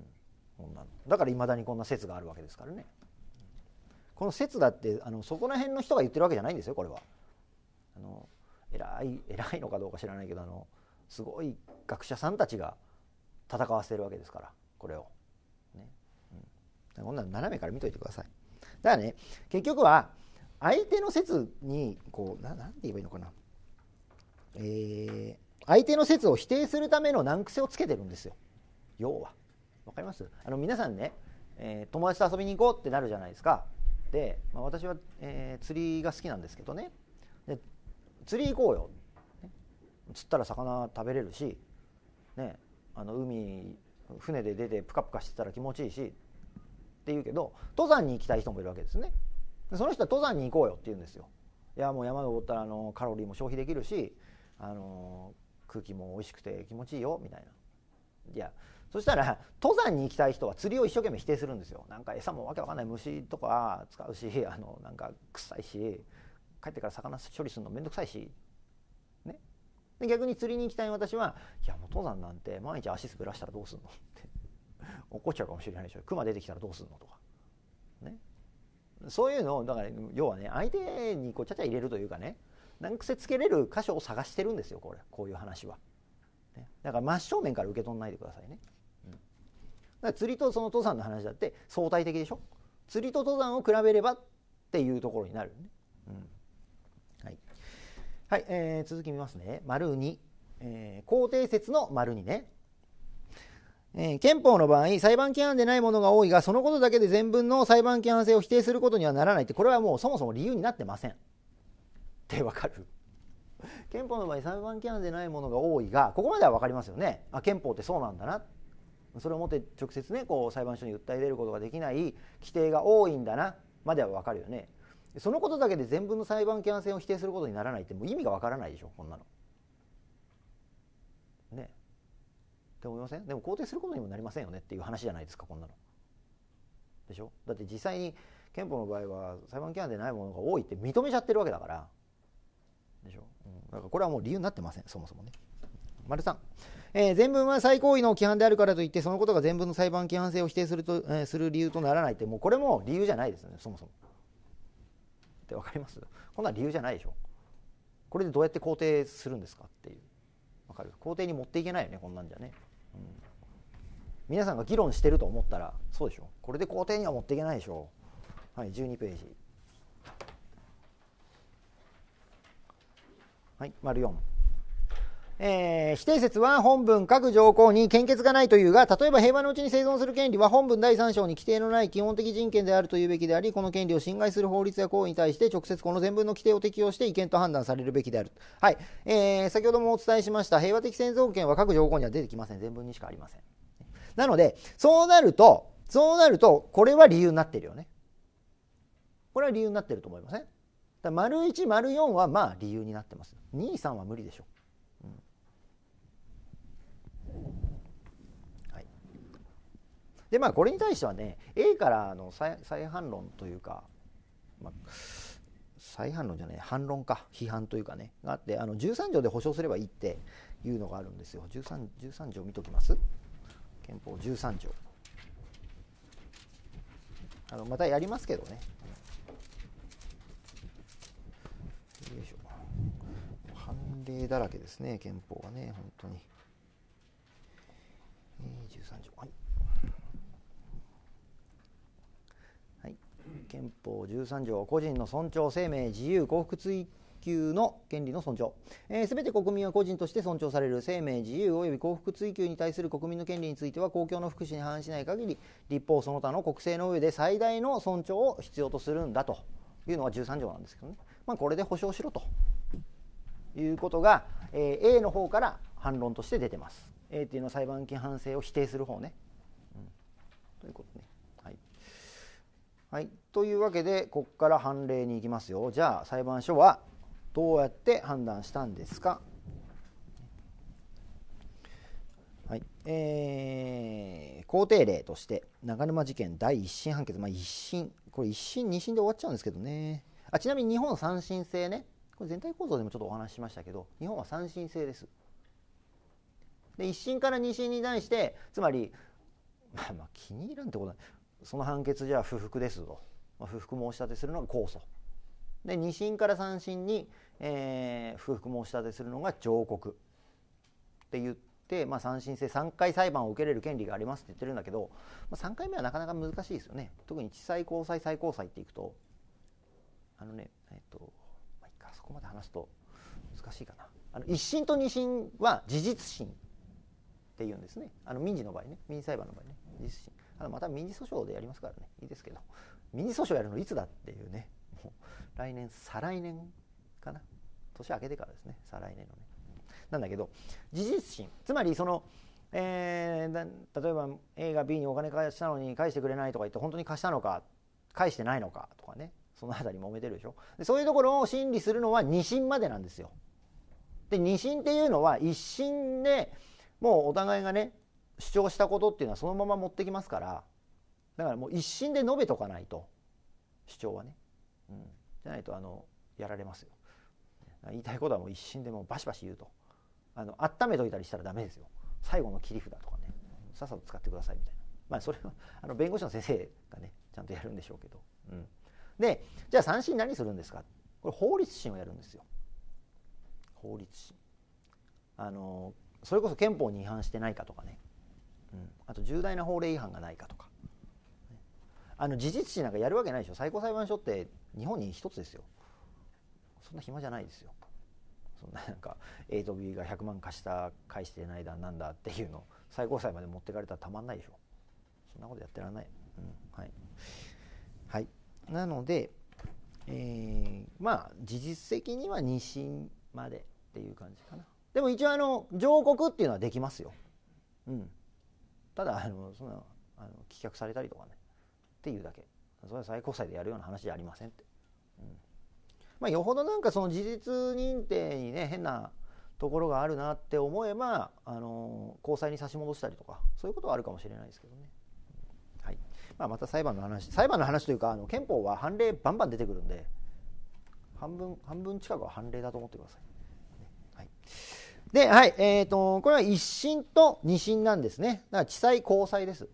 こんなのだからいまだにこんな説があるわけですからね。この説だってあのそこら辺の人が言ってるわけじゃないんですよこれは。あの偉い偉いのかどうか知らないけどあのすごい学者さんたちが戦わせてるわけですからこれを。ねうん、こんなの斜めから見といてください。だからね結局は相手の説にこうななんて言えばいいのかな、えー、相手の説を否定するための難癖をつけてるんですよ要は。わかりますあの皆さんね、えー、友達と遊びに行こうってなるじゃないですか、まあ、私は、えー、釣りが好きなんですけどねで釣り行こうよ、ね、釣ったら魚食べれるし、ね、あの海船で出てプカプカしてたら気持ちいいしって言うけど登山に行きたい人もいるわけですねでその人は登山に行こうよって言うんですよいやもう山登ったらあのカロリーも消費できるしあの空気も美味しくて気持ちいいよみたいないやそしたら登山に行きたい人は釣りを一生懸命否定するんですよなんか餌もわけわかんない虫とか使うしあのなんか臭いし帰ってから魚処理するの面倒くさいしねで逆に釣りに行きたい私はいやもう登山なんて毎日足滑らしたらどうすんのって怒っちゃうかもしれないでしょ熊出てきたらどうすんのとかねそういうのをだから要はね相手にこうちゃちゃ入れるというかね難癖つけれる箇所を探してるんですよこれこういう話は、ね、だから真正面から受け取らないでくださいねから釣りとその登山の話だって相対的でしょ釣りと登山を比べればっていうところになるね。うんはいはい、えー、続き見ますね。丸2、えー、肯定説の丸2ね。えー、憲法の場合、裁判権案でないものが多いが、そのことだけで全文の裁判権案性を否定することにはならないって、これはもうそもそも理由になってません。ってわかる憲法の場合、裁判権案でないものが多いが、ここまでは分かりますよね。あ、憲法ってそうなんだなっそれをもって直接ねこう裁判所に訴え出ることができない規定が多いんだなまでは分かるよねそのことだけで全文の裁判権性を否定することにならないってもう意味が分からないでしょこんなの。ねって思いませんでも肯定することにもなりませんよねっていう話じゃないですかこんなの。でしょだって実際に憲法の場合は裁判権でないものが多いって認めちゃってるわけだからでしょ、うん、だからこれはもう理由になってませんそもそもね。丸さんえー、全文は最高位の規範であるからといってそのことが全文の裁判規範性を否定すると、えー、する理由とならないってもうこれも理由じゃないですよねそもそも。って分かりますこんな理由じゃないでしょ。これでどうやって肯定するんですかっていう。分かる肯定に持っていけないよねこんなんじゃね。うん皆さんが議論してると思ったらそうでしょこれで肯定には持っていけないでしょはい12ページはい丸4えー、否定説は本文各条項に献血がないというが、例えば平和のうちに生存する権利は本文第3章に規定のない基本的人権であるというべきであり、この権利を侵害する法律や行為に対して直接この全文の規定を適用して違憲と判断されるべきである。はい。えー、先ほどもお伝えしました、平和的生存権は各条項には出てきません。全文にしかありません。なので、そうなると、そうなると、これは理由になってるよね。これは理由になってると思いません、ね、丸1、丸4はまあ理由になってます。2、3は無理でしょう。でまあこれに対してはね A からの再反論というか、まあ、再反論じゃない反論か批判というかねがあってあの13条で保障すればいいっていうのがあるんですよ 13, 13条見ときます憲法13条あのまたやりますけどねよいしょ判例だらけですね憲法はね本当に、えー、13条はい憲法13条個人の尊重生命自由幸福追求の権利の尊重、えー、全て国民は個人として尊重される生命自由及び幸福追求に対する国民の権利については公共の福祉に反しない限り立法その他の国政の上で最大の尊重を必要とするんだというのは13条なんですけどね、まあ、これで保障しろということが、えー、A の方から反論として出てます A っていうのは裁判規範性を否定する方ね、うん、ということねはい、はいというわけでここから判例に行きますよじゃあ裁判所はどうやって判断したんですかはいえー、肯定例として長沼事件第1審判決、まあ、1審これ1審2審で終わっちゃうんですけどねあちなみに日本三審制ねこれ全体構造でもちょっとお話ししましたけど日本は三審制ですで1審から2審に対してつまり まあまあ気に入らんってことないその判決じゃ不服ですとまあ、不服申し立てするのが控訴で2審から3審に、えー、不服申し立てするのが上告って言って、まあ、3審制3回裁判を受けれる権利がありますって言ってるんだけど、まあ、3回目はなかなか難しいですよね特に地裁高裁最高裁っていくとあのねえっと、まあ、いいかそこまで話すと難しいかなあの1審と2審は事実審っていうんですねあの民事の場合ね民事裁判の場合ね事実審あのまた民事訴訟でやりますからねいいですけど民事訴訟やるのいつだっていうねもう来年再来年かな年明けてからですね再来年のねなんだけど事実心つまりその、えー、例えば A が B にお金貸したのに返してくれないとか言って本当に貸したのか返してないのかとかねその辺り揉めてるでしょでそういうところを審理するのは2審までなんですよで2審っていうのは1審でもうお互いがね主張したことっていうのはそのまま持ってきますからだからもう一審で述べとかないと主張はね、うん、じゃないとあのやられますよ言いたいことはもう一審でもうバシバシ言うとあの温めといたりしたらダメですよ最後の切り札とかねさっさと使ってくださいみたいなまあそれはあの弁護士の先生がねちゃんとやるんでしょうけど、うん、でじゃあ三審何するんですかこれ法律審をやるんですよ法律審あのそれこそ憲法に違反してないかとかね、うん、あと重大な法令違反がないかとかあの事実視なんかやるわけないでしょ最高裁判所って日本に一つですよそんな暇じゃないですよそんななんか A と B が100万貸した返してないだなんだっていうの最高裁まで持ってかれたらたまんないでしょそんなことやってらんない、うん、はい、はい、なので、えー、まあ事実的には2審までっていう感じかなでも一応あの上告っていうのはできますよ、うん、ただあのそんなあの棄却されたりとかねっていうだけそれは最高裁でやるような話じゃありませんって、うんまあ、よほどなんかその事実認定にね変なところがあるなって思えば、あのー、交に差し戻したりとかそういうことはあるかもしれないですけどね、はいまあ、また裁判の話裁判の話というかあの憲法は判例バンバン出てくるんで半分半分近くは判例だと思ってください。はいで、はい、えっ、ー、と、これは一審と二審なんですね。だから地裁、高裁です。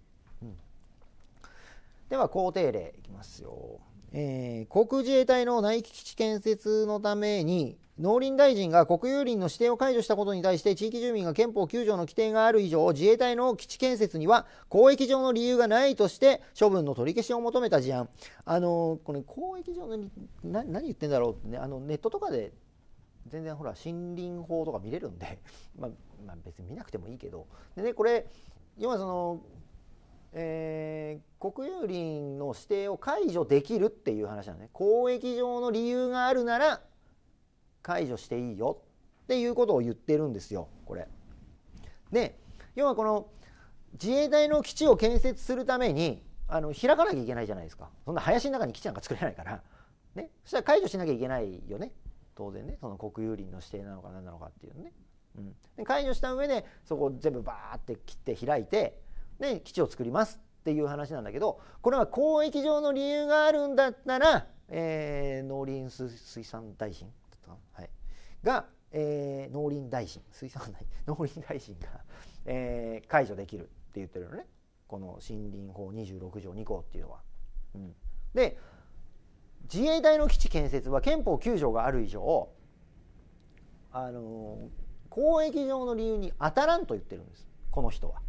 では工程例いきますよ、えー、航空自衛隊の内機基地建設のために農林大臣が国有林の指定を解除したことに対して地域住民が憲法9条の規定がある以上自衛隊の基地建設には公益上の理由がないとして処分の取り消しを求めた事案あのこれ公益上のな何言ってんだろうねあのネットとかで全然ほら森林法とか見れるんで まあ、まあ、別に見なくてもいいけどでねこれ要はそのえー、国有林の指定を解除できるっていう話なんね公益上の理由があるなら解除していいよっていうことを言ってるんですよこれ。で要はこの自衛隊の基地を建設するためにあの開かなきゃいけないじゃないですかそんな林の中に基地なんか作れないから、ね、そしたら解除しなきゃいけないよね当然ねその国有林の指定なのか何なのかっていうのね。うん、で解除した上でそこを全部バーって切って開いてで基地を作りますっていう話なんだけどこれは公益上の理由があるんだったら、えー、農林水産大臣はい、が、えー、農林大臣水産大 農林大臣が、えー、解除できるって言ってるのねこの森林法26条2項っていうのは。うん、で自衛隊の基地建設は憲法9条がある以上、あの公益上の理由に当たらんと言ってるんですこの人は。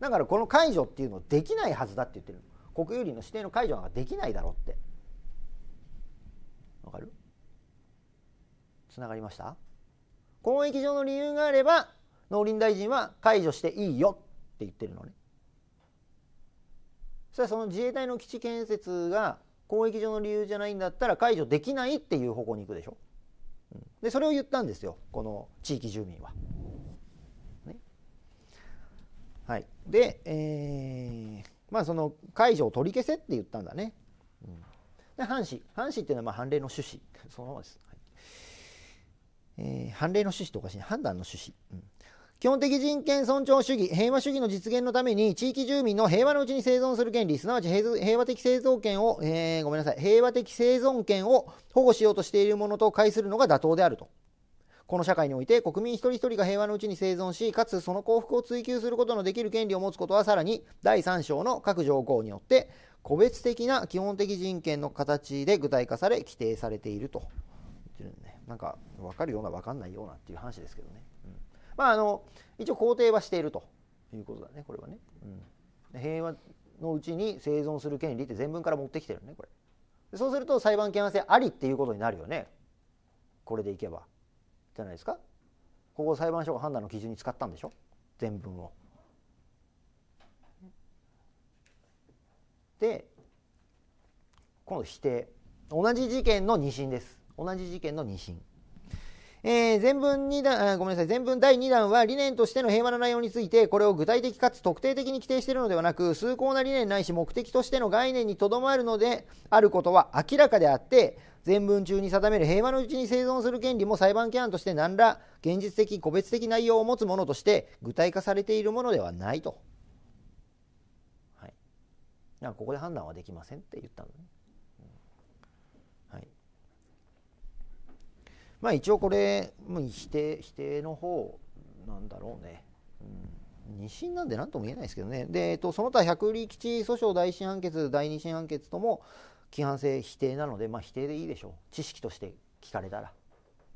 だからこの解除っていうのできないはずだって言ってる国有林の指定の解除なんかできないだろってわかるつながりました公益上の理由があれば農林大臣は解除していいよって言ってるのねそたらその自衛隊の基地建設が公益上の理由じゃないんだったら解除できないっていう方向に行くでしょでそれを言ったんですよこの地域住民は。はい、で、えー、まあその解除を取り消せって言ったんだね。うん、で藩士藩士っていうのはまあ判例の趣旨 そのままです。はいえー、判例の趣旨っておかしい、ね、判断の趣旨。うん基本的人権尊重主義、平和主義の実現のために、地域住民の平和のうちに生存する権利、すなわち平和的生存権を、えー、ごめんなさい、平和的生存権を保護しようとしているものと解するのが妥当であると。この社会において国民一人一人が平和のうちに生存し、かつその幸福を追求することのできる権利を持つことはさらに第3章の各条項によって個別的な基本的人権の形で具体化され規定されていると。なんか分かるような分かんないようなっていう話ですけどね。うん、まああの一応肯定はしているということだねこれはね。うん、平和のうちに生存する権利って全文から持ってきてるねこれ。そうすると裁判権発性ありっていうことになるよねこれでいけば。じゃないですかここ裁判所が判断の基準に使ったんでしょ全文を。で今度否定同じ事件の2審です同じ事件の2審。えー、前文2段あ、ごめんなさい、前文第2弾は理念としての平和の内容について、これを具体的かつ特定的に規定しているのではなく、崇高な理念ないし目的としての概念にとどまるのであることは明らかであって、前文中に定める平和のうちに生存する権利も裁判規範として何ら現実的、個別的内容を持つものとして具体化されているものではないと。はい。なんかここで判断はできませんって言ったのね。まあ一応これ否定否定の方なんだろうね。うん2審なんで何とも言えないですけどね、でえっと、その他百里基地訴訟第審判決、第2審判決とも規範性否定なので、まあ、否定でいいでしょう、知識として聞かれたら。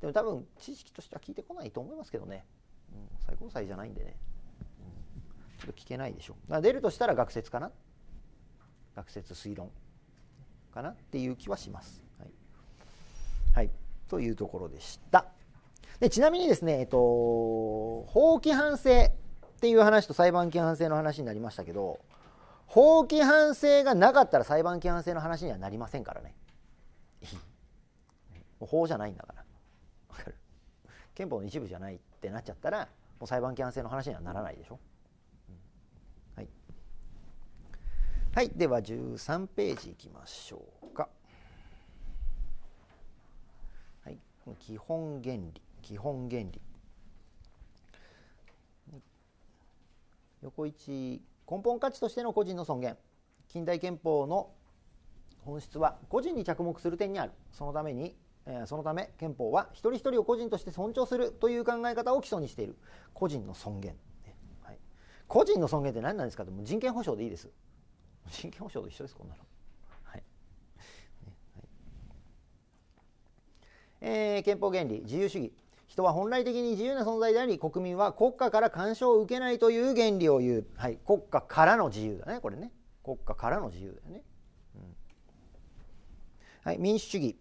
でも多分、知識としては聞いてこないと思いますけどね、うん、最高裁じゃないんでね、うん、ちょっと聞けないでしょう。出るとしたら学説かな、学説推論かなっていう気はします。はい、はいというところでした。でちなみにですね、えっと、法規範省っていう話と裁判規範制の話になりましたけど、法規範省がなかったら裁判規範制の話にはなりませんからね。法じゃないんだから。かる憲法の一部じゃないってなっちゃったら、もう裁判規範制の話にはならないでしょ。はい、では13ページいきましょうか。基本原理基本原理横一根本価値としての個人の尊厳近代憲法の本質は個人に着目する点にあるそのためにそのため憲法は一人一人を個人として尊重するという考え方を基礎にしている個人の尊厳、はい、個人の尊厳って何なんですかでも人権保障でいいです人権保障と一緒ですこんなのえー、憲法原理自由主義人は本来的に自由な存在であり国民は国家から干渉を受けないという原理を言う、はい、国家からの自由だねこれね国家からの自由だよね、うん、はい、民主主義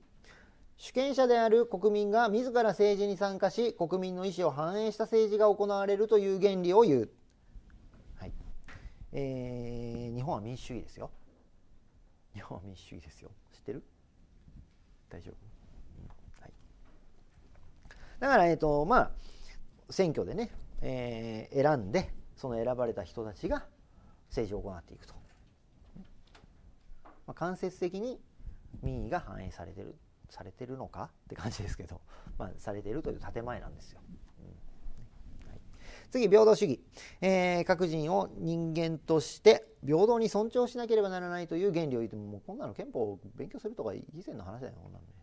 主権者である国民が自ら政治に参加し国民の意思を反映した政治が行われるという原理を言う、はいえー、日本は民主主義ですよ日本は民主主義ですよ知ってる大丈夫だから、えっ、と、まあ、選挙でね、えー、選んで、その選ばれた人たちが政治を行っていくと。まあ、間接的に民意が反映されてる、されてるのかって感じですけど、まあ、されてるという建前なんですよ。次、平等主義、えー、各人を人間として平等に尊重しなければならないという原理を言っても、もうこんなの憲法を勉強するとか以前の話だよこんなのね。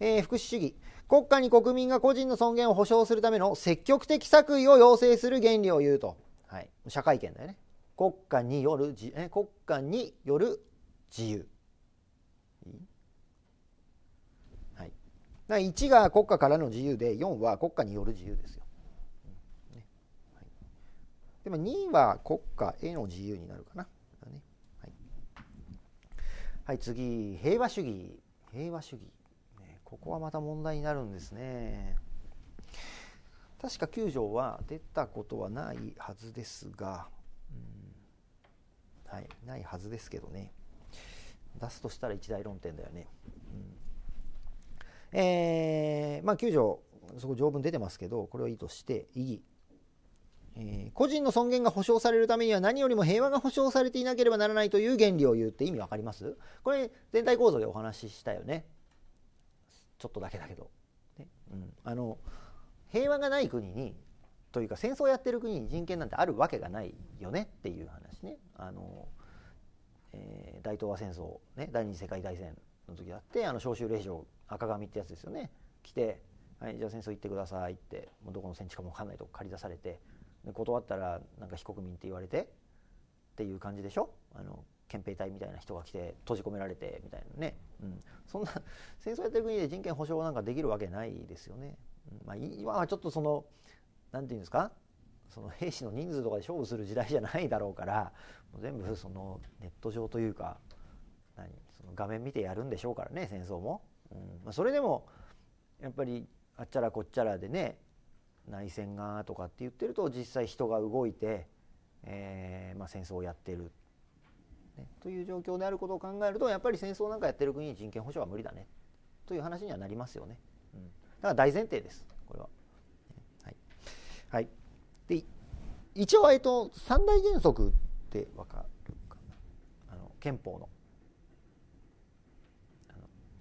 えー、福祉主義国家に国民が個人の尊厳を保障するための積極的作為を要請する原理を言うと、はい、社会権だよね国家による自え国家による自由、はい、だ1が国家からの自由で4は国家による自由ですよ、でも2は国家への自由になるかな、はい、はい、次平和主義平和主義ここはまた問題になるんですね確か9条は出たことはないはずですが、うん、はいないはずですけどね出すとしたら一大論点だよね、うん、えー、まあ9条そこ条文出てますけどこれはいいとして意義え個人の尊厳が保障されるためには何よりも平和が保障されていなければならないという原理を言うって意味わかりますこれ全体構造でお話ししたよね。ちょっとだけだけど、ねうん、あの平和がない国にというか戦争やってる国に人権なんてあるわけがないよねっていう話ねあの、えー、大東亜戦争、ね、第二次世界大戦の時だってあの召集令状赤紙ってやつですよね来て、はい、じゃあ戦争行ってくださいってもうどこの戦地かも分かんないとこ借り出されてで断ったらなんか非国民って言われてっていう感じでしょあの憲兵隊みたいな人が来て閉じ込められてみたいなね、うん、そんな 戦争やってる国で人権保障なんかできるわけないですよね。うん、まあ、今はちょっとその何て言うんですかその兵士の人数とかで勝負する時代じゃないだろうからもう全部そのネット上というか何その画面見てやるんでしょうからね戦争も。うんまあ、それでもやっぱりあっちゃらこっちゃらでね内戦がとかって言ってると実際人が動いて、えーまあ、戦争をやってるね、という状況であることを考えるとやっぱり戦争なんかやってる国に人権保障は無理だねという話にはなりますよね、うん、だから大前提ですこれは。はい、はい、で一応、えっと、三大原則って分かるかなあの憲法のあの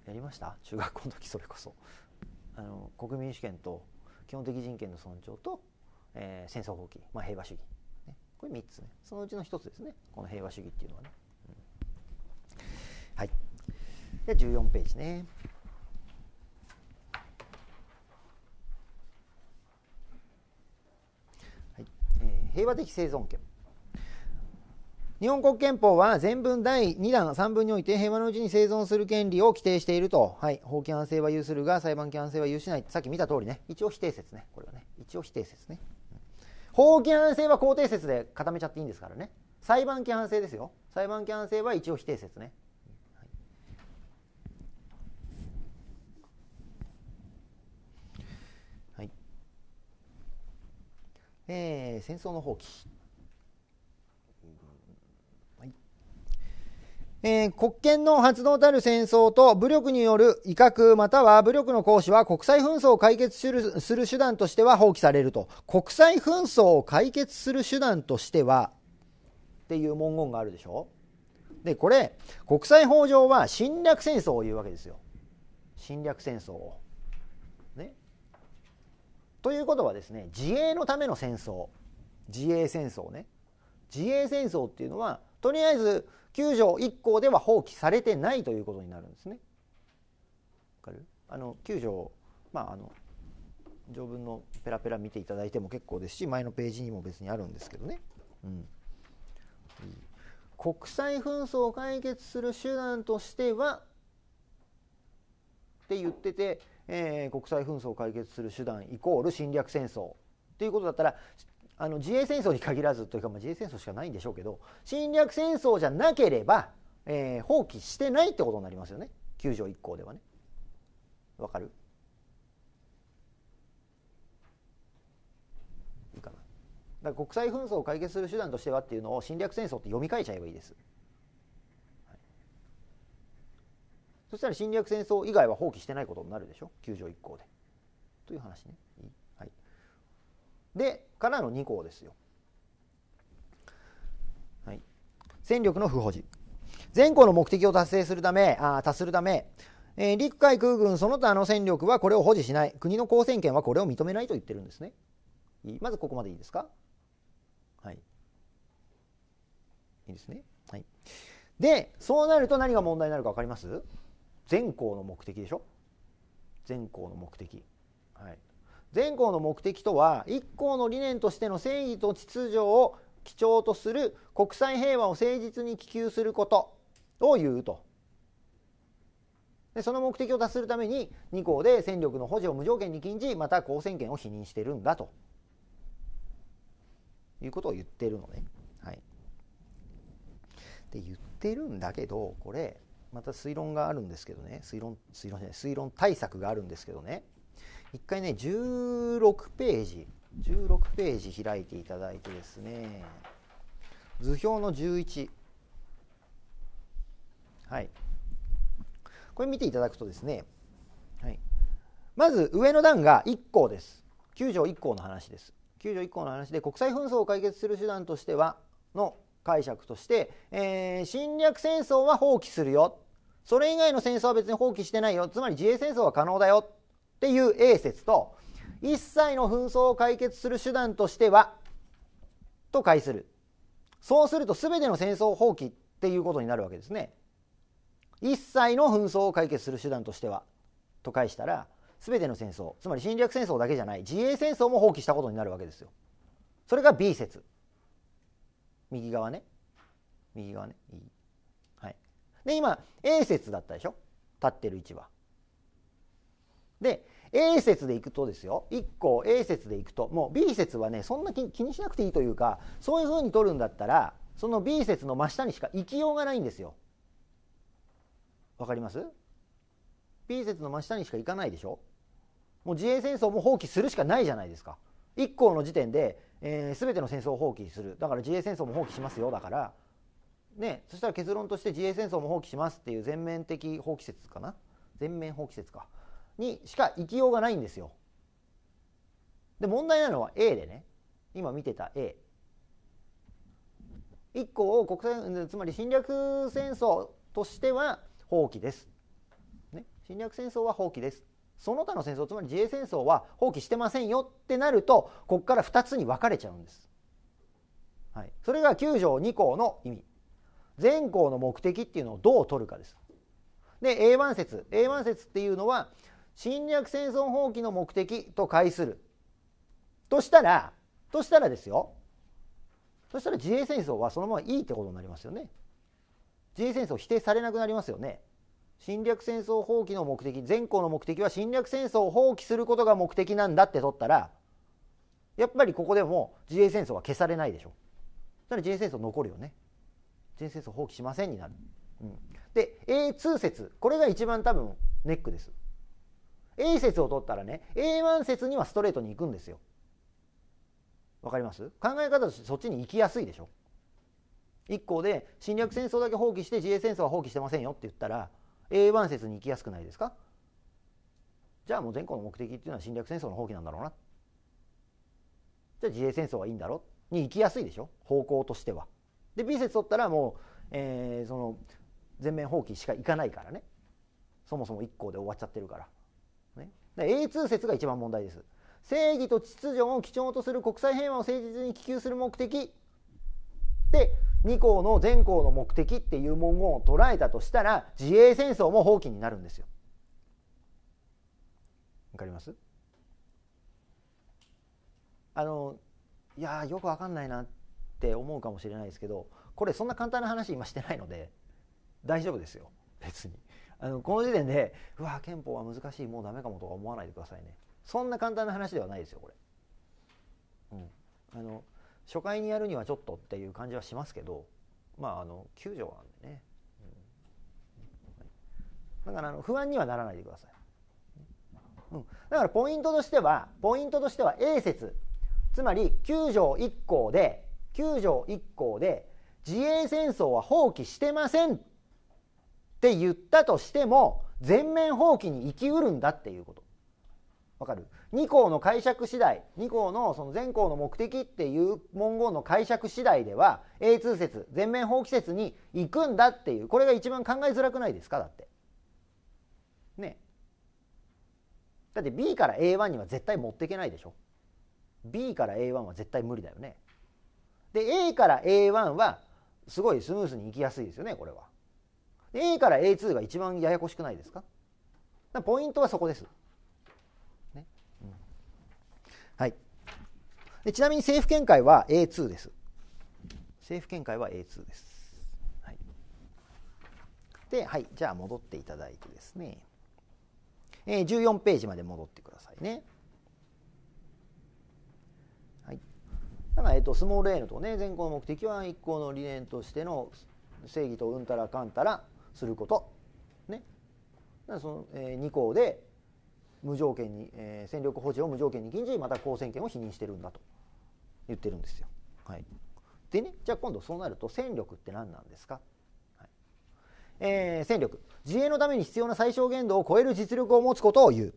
やりました中学校の時それこそあの国民主権と基本的人権の尊重と、えー、戦争放棄、まあ、平和主義、ね、これ3つねそのうちの1つですねこの平和主義っていうのはね。はい、で14ページね。はいえー、平和的生存権日本国憲法は前文第2弾3文において平和のうちに生存する権利を規定していると、はい、法規安性は有するが裁判規安性は有しないさっき見た通りね一応否定説ねこれはね一応否定説ね法規安性は肯定説で固めちゃっていいんですからね裁判規範性ですよ裁判規範性は一応否定説ねえー、戦争の放棄、はいえー、国権の発動たる戦争と武力による威嚇または武力の行使は国際紛争を解決するする手段としては放棄されると国際紛争を解決する手段としてはっていう文言があるでしょでこれ国際法上は侵略戦争を言うわけですよ侵略戦争を。ということはですね自衛のための戦争自衛戦争ね自衛戦争っていうのはとりあえず9条1項では放棄されてないということになるんですね。かるあの9条、まあ、あの条文のペラペラ見ていただいても結構ですし前のページにも別にあるんですけどね。うん、国際紛争を解決する手段としてはって言っててえー、国際紛争を解決する手段イコール侵略戦争ということだったらあの自衛戦争に限らずというか、まあ、自衛戦争しかないんでしょうけど侵略戦争じゃなければ、えー、放棄してないってことになりますよね9条1項ではね。わかるいいかな。だから国際紛争を解決する手段としてはっていうのを侵略戦争って読み替えちゃえばいいです。そしたら侵略戦争以外は放棄してないことになるでしょ9条1項で。という話ね。はい、でからの2項ですよ。はい、戦力の不保持。全項の目的を達成するため、あ達するため、えー、陸海空軍その他の戦力はこれを保持しない。国の交戦権はこれを認めないと言ってるんですね。まずここまでいいですかはい。いいですね。はい。で、そうなると何が問題になるか分かります善行の目的でしょ善行の目的、はい、善行の目的とは一項の理念としての正義と秩序を基調とする国際平和を誠実に希求することを言うとでその目的を達するために二項で戦力の保持を無条件に禁じまた公選権を否認してるんだということを言ってるのね。はい、で言ってるんだけどこれまた推論があるんですけどね推論推論じゃない推論対策があるんですけどね一回ね16ページ16ページ開いていただいてですね図表の11はいこれ見ていただくとですね、はい、まず上の段が1項です9条1項の話です9条1項の話で国際紛争を解決する手段としてはの解釈として、えー、侵略戦争は放棄するよそれ以外の戦争は別に放棄してないよつまり自衛戦争は可能だよっていう A 説と一切の紛争を解決する手段としてはと解するそうすると全ての戦争放棄っていうことになるわけですね一切の紛争を解決する手段としてはと返したら全ての戦争つまり侵略戦争だけじゃない自衛戦争も放棄したことになるわけですよそれが B 説右側ね右側ねはいで今 A 説だったでしょ立ってる位置はで A 説でいくとですよ1個 A 説でいくともう B 説はねそんな気にしなくていいというかそういうふうに取るんだったらその B 説の真下にしか行きようがないんですよわかります ?B 説の真下にしか行かないでしょもう自衛戦争も放棄するしかないじゃないですか1個の時点でえー、ての戦争を放棄するだから自衛戦争も放棄しますよだから、ね、そしたら結論として自衛戦争も放棄しますっていう全面的放棄説かな全面放棄説かにしか生きようがないんですよ。で問題なのは A でね今見てた A。一個を国際つまり侵略戦争としては放棄です。ね、侵略戦争は放棄ですその他の戦争つまり自衛戦争は放棄してませんよってなるとここから2つに分かれちゃうんです。はい、それが9条2項の意味全項の目的っていうのをどう取るかです。で A1 説 A1 説っていうのは侵略戦争放棄の目的と解するとしたらとしたらですよそしたら自衛戦争はそのままいいってことになりますよね。自衛戦争否定されなくなりますよね。侵略戦争放棄の目的前項の目的は侵略戦争を放棄することが目的なんだって取ったらやっぱりここでも自衛戦争は消されないでしょだから自衛戦争残るよね自衛戦争放棄しませんになる、うん、で A2 説これが一番多分ネックです A 説を取ったらね A1 説にはストレートに行くんですよわかります考え方としてそっちに行きやすいでしょ一項で侵略戦争だけ放棄して自衛戦争は放棄してませんよって言ったら A1 説に行きやすくないですかじゃあもう全国の目的っていうのは侵略戦争の放棄なんだろうなじゃあ自衛戦争はいいんだろうに行きやすいでしょ方向としては。で B 説取ったらもう、えー、その全面放棄しか行かないからねそもそも1項で終わっちゃってるから。ね、A2 説が一番問題です。正義と秩序を基調とする国際平和を誠実に希求する目的って2項の全項の目的っていう文言を捉えたとしたら自衛戦争も放棄になるんですよ。わかりますあのいやよくわかんないなって思うかもしれないですけどこれそんな簡単な話今してないので大丈夫ですよ別に。あのこの時点でうわ憲法は難しいもうダメかもとか思わないでくださいねそんな簡単な話ではないですよこれ。うん、あの初回にやるにはちょっとっていう感じはしますけどまああの救条がんでね、うん、だからあの不安にはならないでください、うん、だからポイントとしてはポイントとしては A 説つまり9条1項で9条1項で自衛戦争は放棄してませんって言ったとしても全面放棄に生きうるんだっていうことわかる ?2 項の解釈次第、2項のその前項の目的っていう文言の解釈次第では、a 通説、全面放棄説に行くんだっていう、これが一番考えづらくないですかだって。ねだって B から A1 には絶対持っていけないでしょ。B から A1 は絶対無理だよね。で、A から A1 はすごいスムーズにいきやすいですよね、これは。A から A2 が一番ややこしくないですかかポイントはそこです。でちなみに政府見解は A2 です政府見解は A2 です、はい、ではいじゃあ戻っていただいてですね、えー、14ページまで戻ってくださいねはいだから、えーと、スモール A のとね前項の目的は一項の理念としての正義とうんたらかんたらすることねその、えー、2項で無条件に、えー、戦力保持を無条件に禁じまた公選権を否認してるんだと言ってるんですよ。はい、でねじゃあ今度そうなると戦力って何なんですか、はいえー、戦力自衛のために必要な最小限度を超える実力を持つことを言う。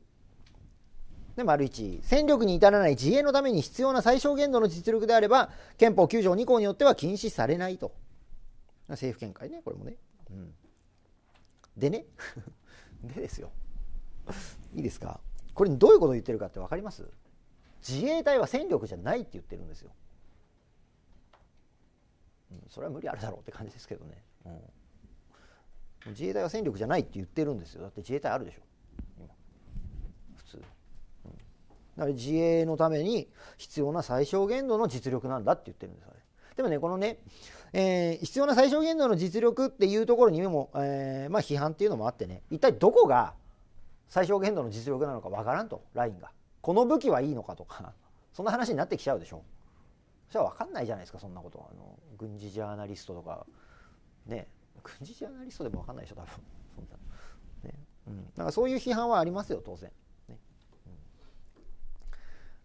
で丸1戦力に至らない自衛のために必要な最小限度の実力であれば憲法9条2項によっては禁止されないと政府見解ねこれもね、うん、でね でですよいいですかこれどういうことを言ってるかって分かります自衛隊は戦力じゃないって言ってるんですよ。うん、それは無理あるだろうって感じですけどね、うん、自衛隊は戦力じゃないって言ってるんですよだって自衛隊あるでしょ普通、うん、だから自衛のために必要な最小限度の実力なんだって言ってるんですよね。でもねこのね、えー、必要な最小限度の実力っていうところにも、えー、まあ批判っていうのもあってね一体どこが最小限度の実力なのかわからんとラインがこの武器はいいのかとか そんな話になってきちゃうでしょそれは分かんないじゃないですかそんなことあの軍事ジャーナリストとかね軍事ジャーナリストでも分かんないでしょ多分そんなねうん、だからそういう批判はありますよ当然、ねうん、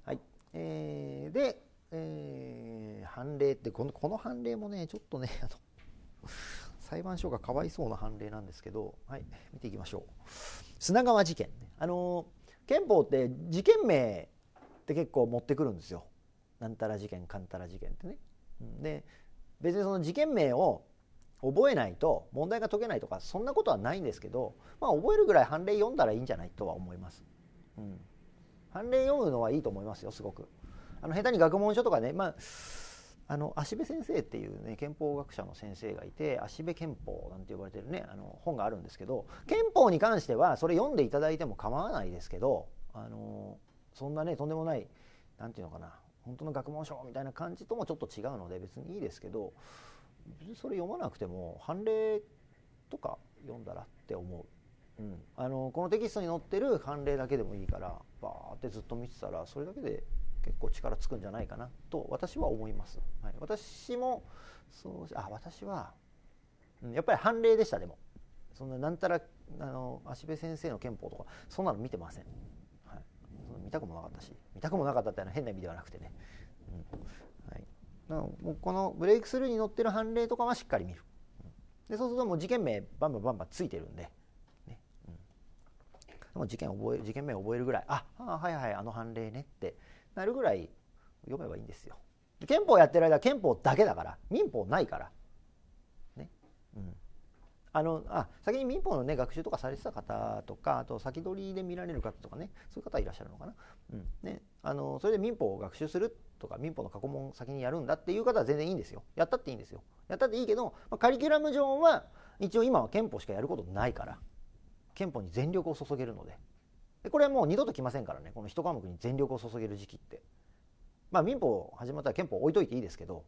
はいえー、で、えー、判例ってこのこの判例もねちょっとねあの裁判所がかわいそうな判例なんですけど、はい、見ていきましょう砂川事件、あのー憲法って事件名って結構持ってくるんですよ。なんたら事件かんたら事件ってね。で別にその事件名を覚えないと問題が解けないとかそんなことはないんですけど、まあ、覚えるぐらい判例読んだらいいんじゃないとは思います。うん、判例読むのはいいと思いますよすごく。あの下手に学問書とかね、まああの足部先生っていうね憲法学者の先生がいて足部憲法なんて呼ばれてるねあの本があるんですけど憲法に関してはそれ読んでいただいても構わないですけどあのそんなねとんでもない何て言うのかな本当の学問書みたいな感じともちょっと違うので別にいいですけど別にそれ読まなくても判例とか読んだらって思う、うん、あのこのテキストに載ってる判例だけでもいいからバーってずっと見てたらそれだけで結構力つくんじゃないかなと私は思います、はい、私もそうあ私は、うん、やっぱり判例でしたでもそんななんたらあの足部先生の憲法とかそんなの見てません、はい、見たくもなかったし見たくもなかったってのは変な意味ではなくてね、うんはい、なのこのブレイクスルーに載ってる判例とかはしっかり見るでそうするともう事件名バンバンバンバンついてるんで、ねうん、でも事件覚え事件名覚えるぐらいああはいはいあの判例ねってなるぐらい読めばいいんですよ。憲法やってる間憲法だけだから民法ないから。ねうん、あのあ先に民法の、ね、学習とかされてた方とかあと先取りで見られる方とかねそういう方いらっしゃるのかな。うんね、あのそれで民法を学習するとか民法の過去問先にやるんだっていう方は全然いいんですよ。やったっていいんですよ。やったっていいけど、まあ、カリキュラム上は一応今は憲法しかやることないから憲法に全力を注げるので。これはもう二度と来ませんからねこの一科目に全力を注げる時期ってまあ民法始まったら憲法置いといていいですけど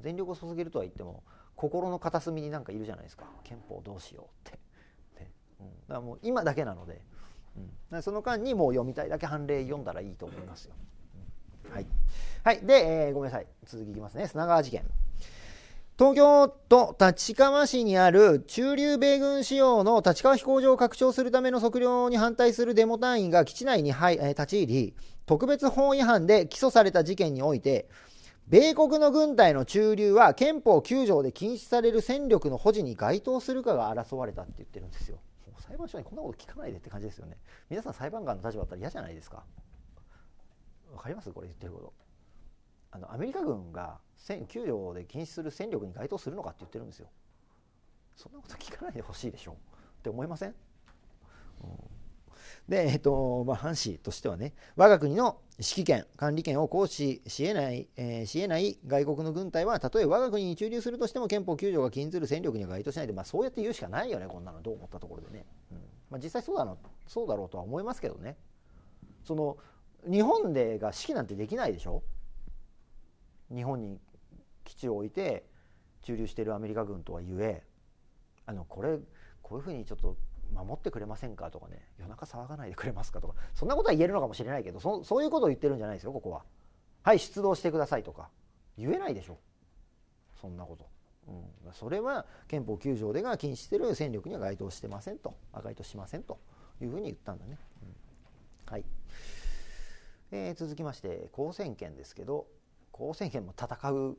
全力を注げるとは言っても心の片隅になんかいるじゃないですか憲法どうしようって、うん、だからもう今だけなので、うん、その間にもう読みたいだけ判例読んだらいいと思いますよ。はい、はい、で、えー、ごめんなさい続きいきますね砂川事件。東京都立川市にある駐留米軍仕様の立川飛行場を拡張するための測量に反対するデモ隊員が基地内に立ち入り、特別法違反で起訴された事件において、米国の軍隊の駐留は憲法9条で禁止される戦力の保持に該当するかが争われたって言ってるんですよ。もう裁判所にこんなこと聞かないでって感じですよね。皆さん裁判官の立場だったら嫌じゃないですか。わかりますこれ言ってること。あのアメリカ軍が給与で禁止する戦力に該当するのかって言ってるんですよそんなこと聞かないでほしいでしょって思いません、うんで、えっと、まあ、藩士としてはね、我が国の指揮権、管理権を行使し得ない、えー、し得ない外国の軍隊は、たとえ我が国に駐留するとしても憲法9条が禁ずる戦力には該当しないで、まあ、そうやって言うしかないよね、こんなの、どう思ったところでね。うんまあ、実際そうだのそうだろうとは思いますけどね。その日本でが指揮なんてできないでしょ日本に基地を置いて駐留しているアメリカ軍とはゆえあのこれこういうふうにちょっと守ってくれませんかとかね夜中騒がないでくれますかとかそんなことは言えるのかもしれないけどそそういうことを言ってるんじゃないですよここは。はい出動してくださいとか言えないでしょそんなこと。うん、それは憲法9条でが禁止している戦力には該当してませんと該当しませんというふうに言ったんだね。うん、はいえー、続きまして公選権ですけど、公選権も戦う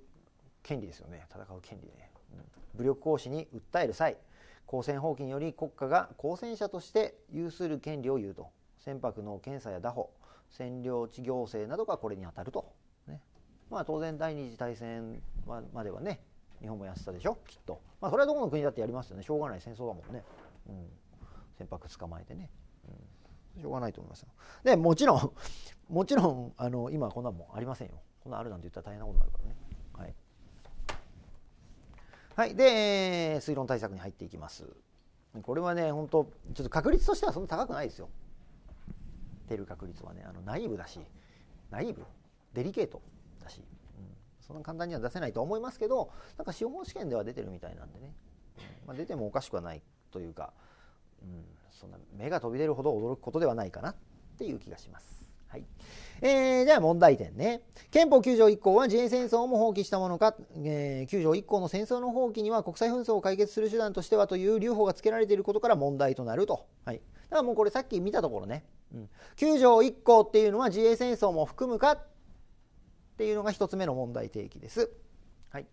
権利ですよね戦う権利ね、うん、武力行使に訴える際公選法規により国家が公選者として有する権利を言うと船舶の検査や打捕占領地行政などがこれにあたると、ね、まあ当然第二次大戦まではね日本もやってたでしょきっとまあそれはどこの国だってやりますよねしょうがない戦争だもんね、うん、船舶捕まえてね、うん、しょうがないと思いますでもちろんもちろんあの今こんなもんありませんよこんなあるなんて言ったら大変なことになるからね。はい。はい、で、えー、推論対策に入っていきます。これはね、本当ちょっと確率としてはそんな高くないですよ。出る確率はね、あのナイーブだし、ナイーブ、デリケートだし、うん、そんな簡単には出せないと思いますけど、なんか司法試験では出てるみたいなんでね、まあ、出てもおかしくはないというか、うん、そんな目が飛び出るほど驚くことではないかなっていう気がします。はい。えー、じゃあ問題点ね。憲法9条1項は自衛戦争も放棄したものか、えー、9条1項の戦争の放棄には国際紛争を解決する手段としてはという留保が付けられていることから問題となると。はい。だからもうこれさっき見たところね。うん、9条1項っていうのは自衛戦争も含むかっていうのが1つ目の問題提起です。はい。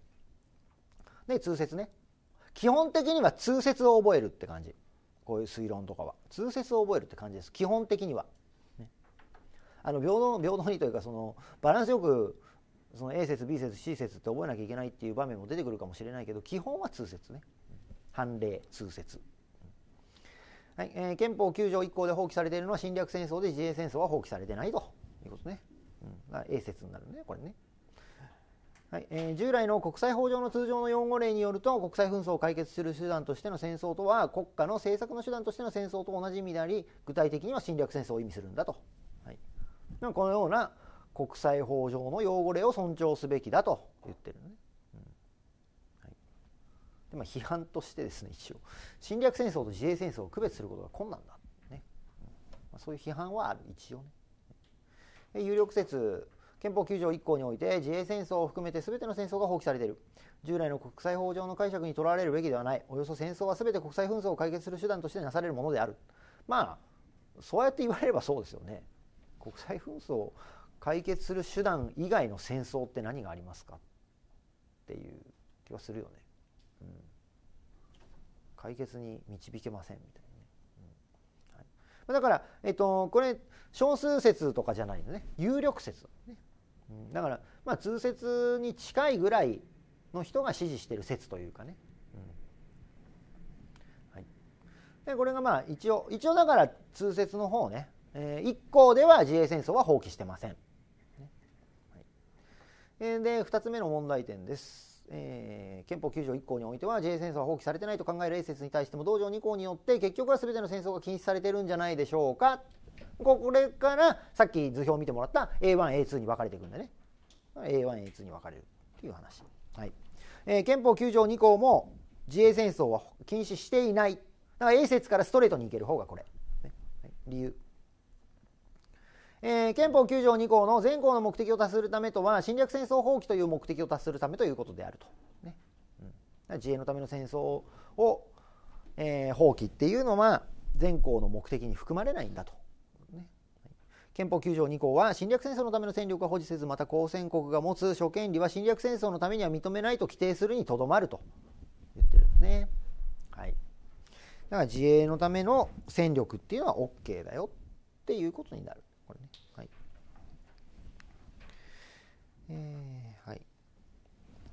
で、通説ね。基本的には通説を覚えるって感じ。こういう推論とかは。通説を覚えるって感じです。基本的には。あの平等平等にというかそのバランスよくその A 説 B 説 C 説って覚えなきゃいけないっていう場面も出てくるかもしれないけど基本は通説ね判例通説、はいえー、憲法9条1項で放棄されているのは侵略戦争で自衛戦争は放棄されてないということね、うん、A 説になるねこれねはいえー、従来の国際法上の通常の用語例によると国際紛争を解決する手段としての戦争とは国家の政策の手段としての戦争と同じ意味であり具体的には侵略戦争を意味するんだとでもこのような国際法上の汚れを尊重すべきだと言ってるね。でまあ、批判としてですね一応侵略戦争と自衛戦争を区別することが困難だ、ねまあ、そういう批判はある一応ね。有力説憲法9条1項において自衛戦争を含めて全ての戦争が放棄されている従来の国際法上の解釈にとらわれるべきではないおよそ戦争は全て国際紛争を解決する手段としてなされるものであるまあそうやって言われればそうですよね国際紛争を解決する手段以外の戦争って何がありますかっていう気はするよね。うん、解決に導けませんみたいなね。だから、えっと、これ少数説とかじゃないのね有力説、だから、まあ、通説に近いぐらいの人が支持してる説というかね。でこれがまあ一応一応だから通説の方ねえ1項では自衛戦争は放棄してません。えで2つ目の問題点です、えー、憲法9条1項においては自衛戦争は放棄されてないと考える英説に対しても同条2項によって結局は全ての戦争が禁止されてるんじゃないでしょうかこれからさっき図表見てもらった A1A2 に分かれていくんでね A1A2 に分かれるという話、はいえー、憲法9条2項も自衛戦争は禁止していないだから A 説からストレートにいける方がこれ、ね、理由えー、憲法9条2項の全項の目的を達するためとは侵略戦争放棄という目的を達するためということであると、ねうん、自衛のための戦争を、えー、放棄っていうのは全項の目的に含まれないんだと、ね、憲法9条2項は侵略戦争のための戦力は保持せずまた交戦国が持つ諸権利は侵略戦争のためには認めないと規定するにとどまると言ってるんですね。はい、だから自衛のための戦力っていうのは OK だよっていうことになる。えー、はい。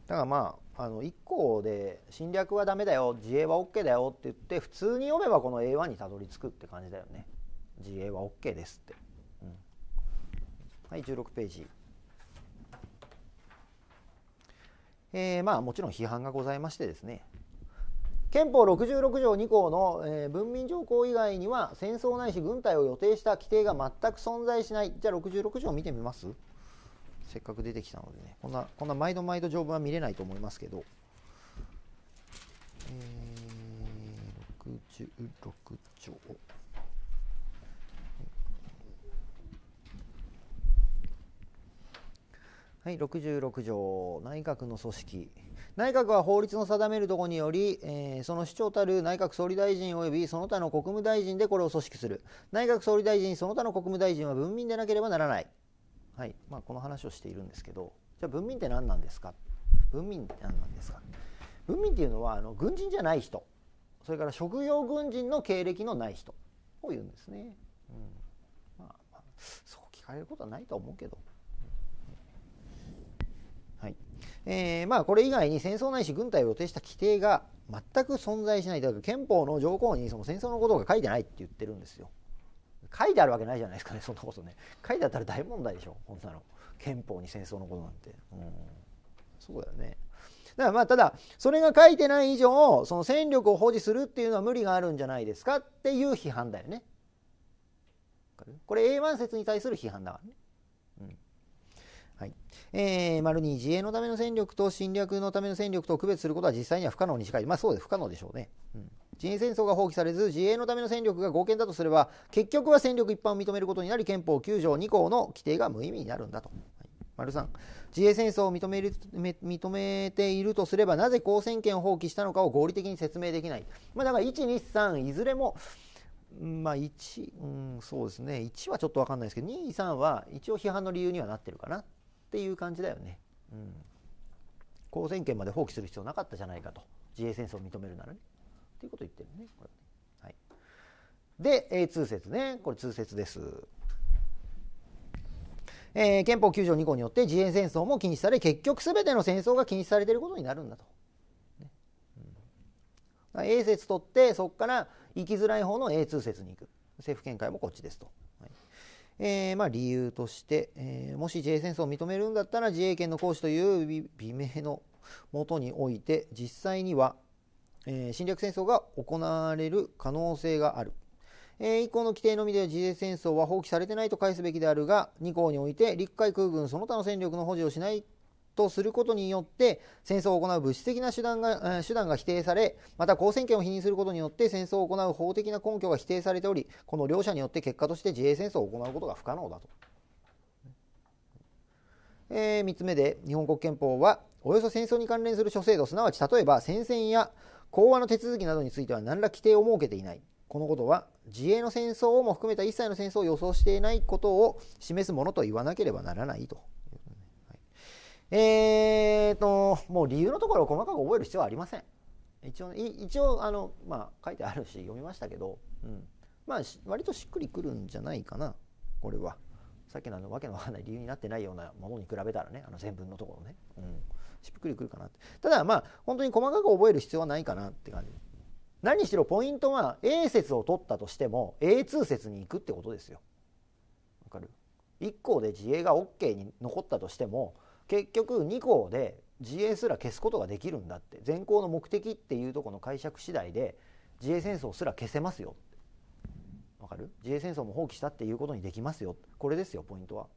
だからまああの1項で侵略はダメだよ自衛は OK だよって言って普通に読めばこの A1 にたどり着くって感じだよね自衛は OK ですって、うん、はい16ページえー、まあもちろん批判がございましてですね憲法66条2項の、えー、文民条項以外には戦争ないし軍隊を予定した規定が全く存在しないじゃあ66条見てみますせっかく出てきたのでね、こんな、こんな毎度毎度条文は見れないと思いますけど、えー、66はい、66条、内閣の組織。内閣は法律の定めるところにより、えー、その首長たる内閣総理大臣及びその他の国務大臣でこれを組織する。内閣総理大臣、その他の国務大臣は文民でなければならない。はいまあ、この話をしているんですけどじゃあ文民って何なんですか文民って何なんですか文民っていうのはあの軍人じゃない人それから職業軍人の経歴のない人を言うんですね。うんまあ、まあ、そう聞かれることはないと思うけど。はいえーまあ、これ以外に戦争ないし軍隊を予定した規定が全く存在しないというか憲法の条項にその戦争のことが書いてないって言ってるんですよ。書いてあるわけないじゃないですかねそんなことね書いてあったら大問題でしょこんなの憲法に戦争のことなんて、うん、そうだよねだからまあただそれが書いてない以上その戦力を保持するっていうのは無理があるんじゃないですかっていう批判だよねこれ A1 説に対する批判だからね、うんはいえー、丸に自衛のための戦力と侵略のための戦力と区別することは実際には不可能に近いまあそうです不可能でしょうね、うん人衛戦争が放棄されず自衛のための戦力が合憲だとすれば結局は戦力一般を認めることになり憲法9条2項の規定が無意味になるんだと。丸3自衛戦争を認める認めているとすればなぜ公選権を放棄したのかを合理的に説明できない、まあ、だから123いずれも、まあ、1、うん、そうですね1はちょっと分かんないですけど23は一応批判の理由にはなってるかなっていう感じだよね、うん、公選権まで放棄する必要なかったじゃないかと自衛戦争を認めるならね。っていうことを言ってるねこれはい、で、えー、通説ねこれ通説です、えー、憲法9条2項によって自衛戦争も禁止され結局すべての戦争が禁止されていることになるんだと。ねうん、A 説取ってそこから行きづらい方の A2 説に行く政府見解もこっちですと。はいえー、まあ、理由として、えー、もし自衛戦争を認めるんだったら自衛権の行使という美名のもとにおいて実際にはえー、侵略戦争が行われる可能性がある。えー、以降の規定のみで自衛戦争は放棄されてないと返すべきであるが、2項において陸海空軍その他の戦力の保持をしないとすることによって戦争を行う物質的な手段が手段が否定されまた公選権を否認することによって戦争を行う法的な根拠が否定されておりこの両者によって結果として自衛戦争を行うことが不可能だと、えー、3つ目で日本国憲法はおよそ戦争に関連する諸制度すなわち例えば戦線や講和の手続きなどについては何ら規定を設けていない。このことは自衛の戦争をも含めた一切の戦争を予想していないことを示すものと言わなければならないと。はい、えーと、もう理由のところを細かく覚える必要はありません。一応、一応あの、まあ、書いてあるし読みましたけど、うん、まあ割としっくりくるんじゃないかな、これは。さっきのあのわけのわからない理由になってないようなものに比べたらね、あの全文のところね。うんしっくりくるかなただまあ本当に細かく覚える必要はないかなって感じ何しろポイントは A 説を取ったとしても A2 説に行くってことですよわかる1項で自衛が OK に残ったとしても結局2項で自衛すら消すことができるんだって全校の目的っていうとこの解釈次第で自衛戦争すら消せますよわかる自衛戦争も放棄したっていうことにできますよこれですよポイントは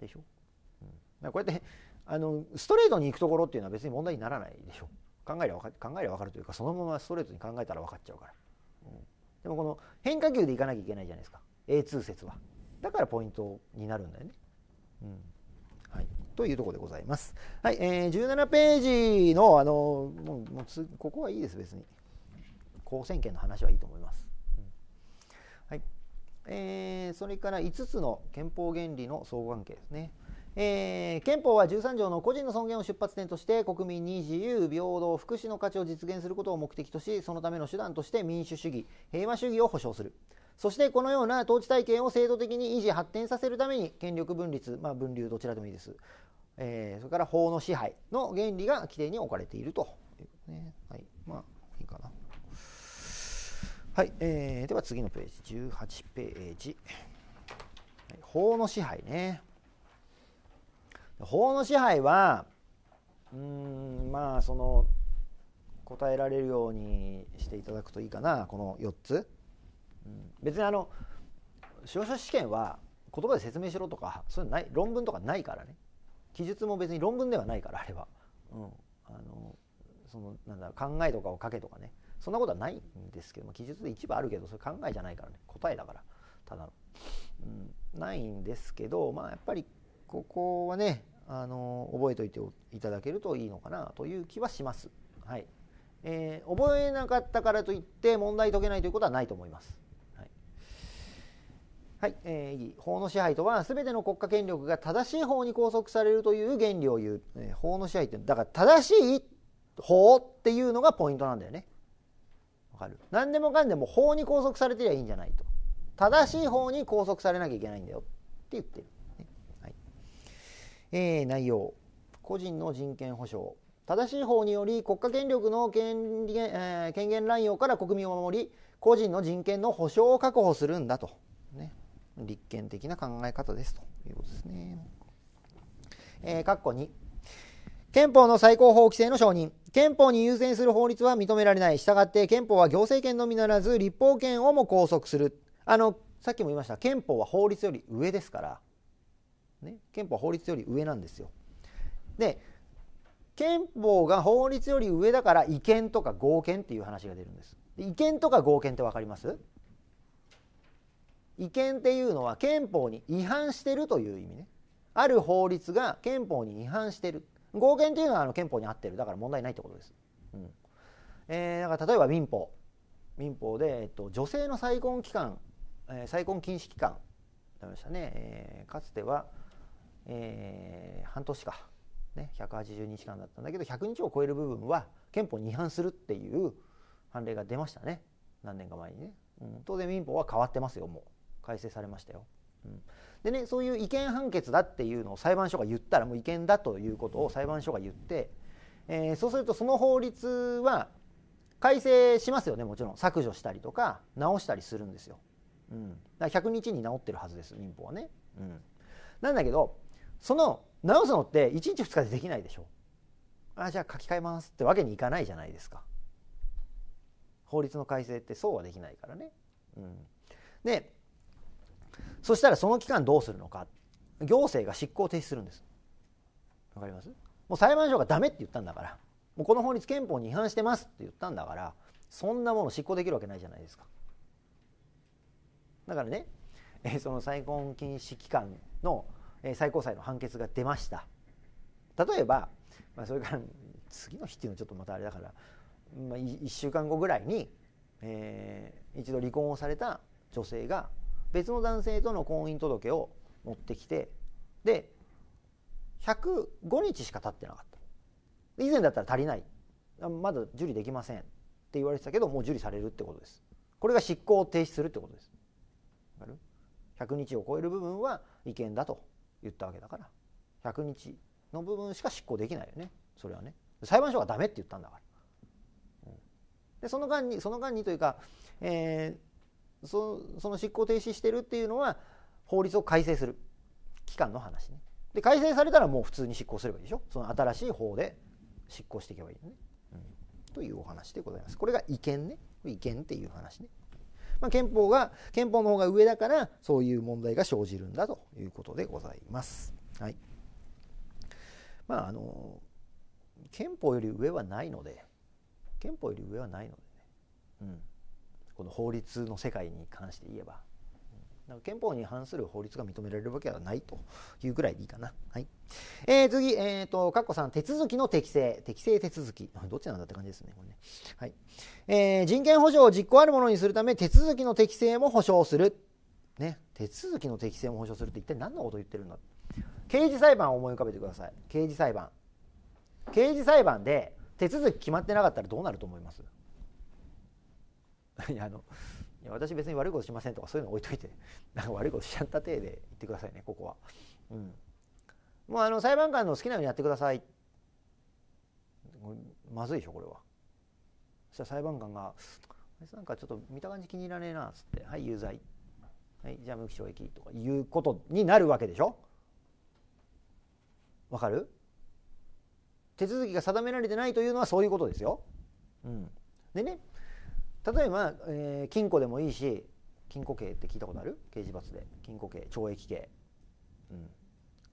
でしょ、うん、こうやってあのストレートに行くところっていうのは別に問題にならないでしょ考えれば考えれば分かるというかそのままストレートに考えたら分かっちゃうから、うん、でもこの変化球でいかなきゃいけないじゃないですか A2 説はだからポイントになるんだよね、うんはい、というとこでございます、はいえー、17ページのあのもうもうここはいいです別に高戦権の話はいいと思います、うん、はいえー、それから5つの憲法原理の相互関係ですねえー、憲法は13条の個人の尊厳を出発点として国民に自由平等福祉の価値を実現することを目的としそのための手段として民主主義平和主義を保障するそしてこのような統治体系を制度的に維持発展させるために権力分立、まあ、分流どちらでもいいです、えー、それから法の支配の原理が規定に置かれているとねはいまあいいかなはい、えー、では次のページ18ページ、はい、法の支配ね法の支配はうんまあその答えられるようにしていただくといいかなこの4つ、うん、別にあの司法書試験は言葉で説明しろとかそういうのない論文とかないからね記述も別に論文ではないからあれは、うん、あのそのなんだ考えとかを書けとかねそんなことはないんですけども記述で一部あるけどそれ考えじゃないからね答えだからただの、うん、ないんですけどまあやっぱりここはねあの覚えておいていただけるといいのかなという気はします。はいえー、覚えなかったからといって問題解けないということはないと思います。はい、はい、えー、法の支配とは全ての国家権力が正しい法に拘束されるという原理を言う、えー、法の支配ってだから正しい法っていうのがポイントなんだよね。わかる何でもかんでも法に拘束されてりゃいいんじゃないと正しい法に拘束されなきゃいけないんだよって言ってる。えー、内容個人の人権保障正しい法により国家権力の権,、えー、権限乱用から国民を守り個人の人権の保障を確保するんだと、ね、立憲的な考え方ですということですね。えー、括弧2憲法の最高法規制の承認憲法に優先する法律は認められないしたがって憲法は行政権のみならず立法権をも拘束するあのさっきも言いました憲法は法律より上ですからね、憲法は法律より上なんですよ。で憲法が法律より上だから違憲とか合憲っていう話が出るんです。で違憲とか合憲って分かります違憲っていうのは憲法に違反してるという意味ね。ある法律が憲法に違反してる。合憲っていうのはあの憲法に合ってる。だから問題ないってことです。うん。えー、だから例えば民法。民法で、えっと、女性の再婚期間、えー、再婚禁止期間、ありましたね。えー、かつては、えー、半年か、ね、180日間だったんだけど100日を超える部分は憲法に違反するっていう判例が出ましたね何年か前にね、うん、当然民法は変わってますよもう改正されましたよ、うん、でねそういう違憲判決だっていうのを裁判所が言ったらもう違憲だということを裁判所が言って、えー、そうするとその法律は改正しますよねもちろん削除したりとか直したりするんですよ、うん、だから100日に直ってるはずです民法はね、うん、なんだけどその直すのって1日2日でできないでしょあじゃあ書き換えますってわけにいかないじゃないですか法律の改正ってそうはできないからね、うん、でそしたらその期間どうするのか行政が執行停止するんですわかりますもう裁判所がダメって言ったんだからもうこの法律憲法に違反してますって言ったんだからそんなもの執行できるわけないじゃないですかだからね、えー、その再婚禁止期間の最高裁の判決が出ました例えば、まあ、それから次の日っていうのはちょっとまたあれだから、まあ、1週間後ぐらいに、えー、一度離婚をされた女性が別の男性との婚姻届を持ってきてで105日しか経ってなかった以前だったら足りないまだ受理できませんって言われてたけどもう受理されるってことですこれが執行を停止するってことです100日を超える部分は違憲だと言ったわけだから100日の部分しか執行できないよねそれはね裁判所がダメって言ったんだから、うん、でその間にその間にというか、えー、そその執行停止してるっていうのは法律を改正する期間の話ねで改正されたらもう普通に執行すればいいでしょその新しい法で執行していけばいいよね、うん、というお話でございますこれが違憲ね違憲っていう話ねまあ、憲法が憲法の方が上だからそういう問題が生じるんだということでございます。はい、まああの憲法より上はないので憲法より上はないのでね、うん、この法律の世界に関して言えばだから憲法に反する法律が認められるわけはないというぐらいでいいかな。はい。えー、次、えっ、ー、と、かっこん、手続きの適正。適正手続き。どっちなんだって感じですね、これね。はい。えー、人権保障を実行あるものにするため、手続きの適正も保障する。ね。手続きの適正も保障するって一体何のことを言ってるんだ刑事裁判を思い浮かべてください。刑事裁判。刑事裁判で手続き決まってなかったらどうなると思いますいや、あの、私別に悪いことしませんとかそういうの置いといて なんか悪いことしちゃった体で言ってくださいねここは。うん、もうあの裁判官の好きなようにやってくださいまずいでしょこれは。そしたら裁判官が「あいつなんかちょっと見た感じ気に入らねえな」っつって「はい有罪」はい「じゃあ無期懲役」とかいうことになるわけでしょわかる手続きが定められてないというのはそういうことですよ。うん、でね例えば、えー、禁錮でもいいし禁錮刑って聞いたことある刑事罰で禁錮刑懲役刑、うん、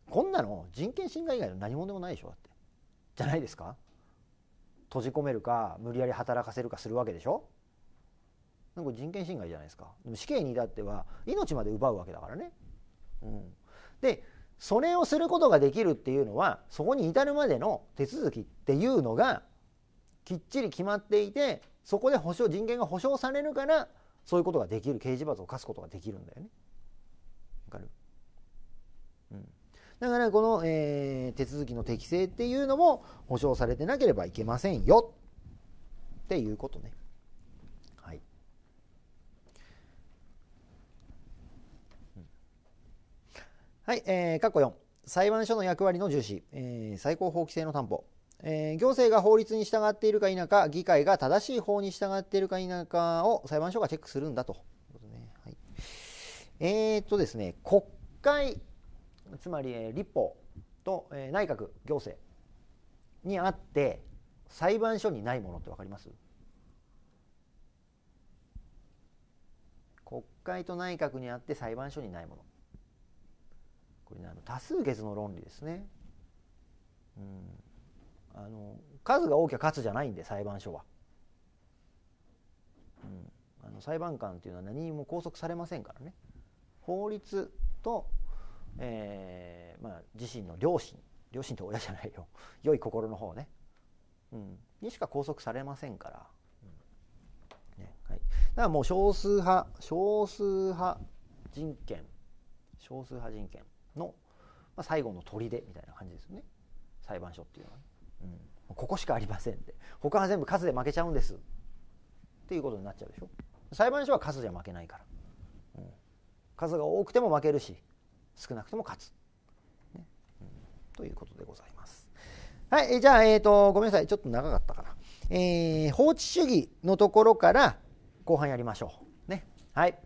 こんなの人権侵害以外の何もでもないでしょだってじゃないですか閉じ込めるか無理やり働かせるかするわけでしょなんか人権侵害じゃないですかでも死刑に至っては命まで奪うわけだからね、うん、でそれをすることができるっていうのはそこに至るまでの手続きっていうのがきっちり決まっていてそこで保証人権が保障されるからそういうことができる刑事罰を科すことができるんだよね。わかる、うん、だからこの、えー、手続きの適正っていうのも保障されてなければいけませんよっていうことね。はい。はい、えー、括弧4。裁判所の役割の重視、えー、最高法規制の担保。えー、行政が法律に従っているか否か議会が正しい法に従っているか否かを裁判所がチェックするんだと。はい、えー、っとですね国会つまり、え立法と、え内閣行政にあって裁判所にないものって分かります国会と内閣にあって裁判所にないものこれねあの多数決の論理ですね。うんあの数が多きゃ勝つじゃないんで裁判所は、うん、あの裁判官というのは何も拘束されませんからね法律と、えーまあ、自身の良心良心って親じゃないよ 良い心の方ね、うん、にしか拘束されませんから、うん、ねはい、だからもう少数派少数派人権少数派人権の、まあ、最後の砦みたいな感じですよね裁判所っていうのは、ね。うん、ここしかありませんって他は全部数で負けちゃうんですっていうことになっちゃうでしょ裁判所は数じゃ負けないから、うん、数が多くても負けるし少なくても勝つ、ねうん、ということでございますはいじゃあ、えーと、ごめんなさいちょっと長かったかな、えー、法治主義のところから後半やりましょうねはい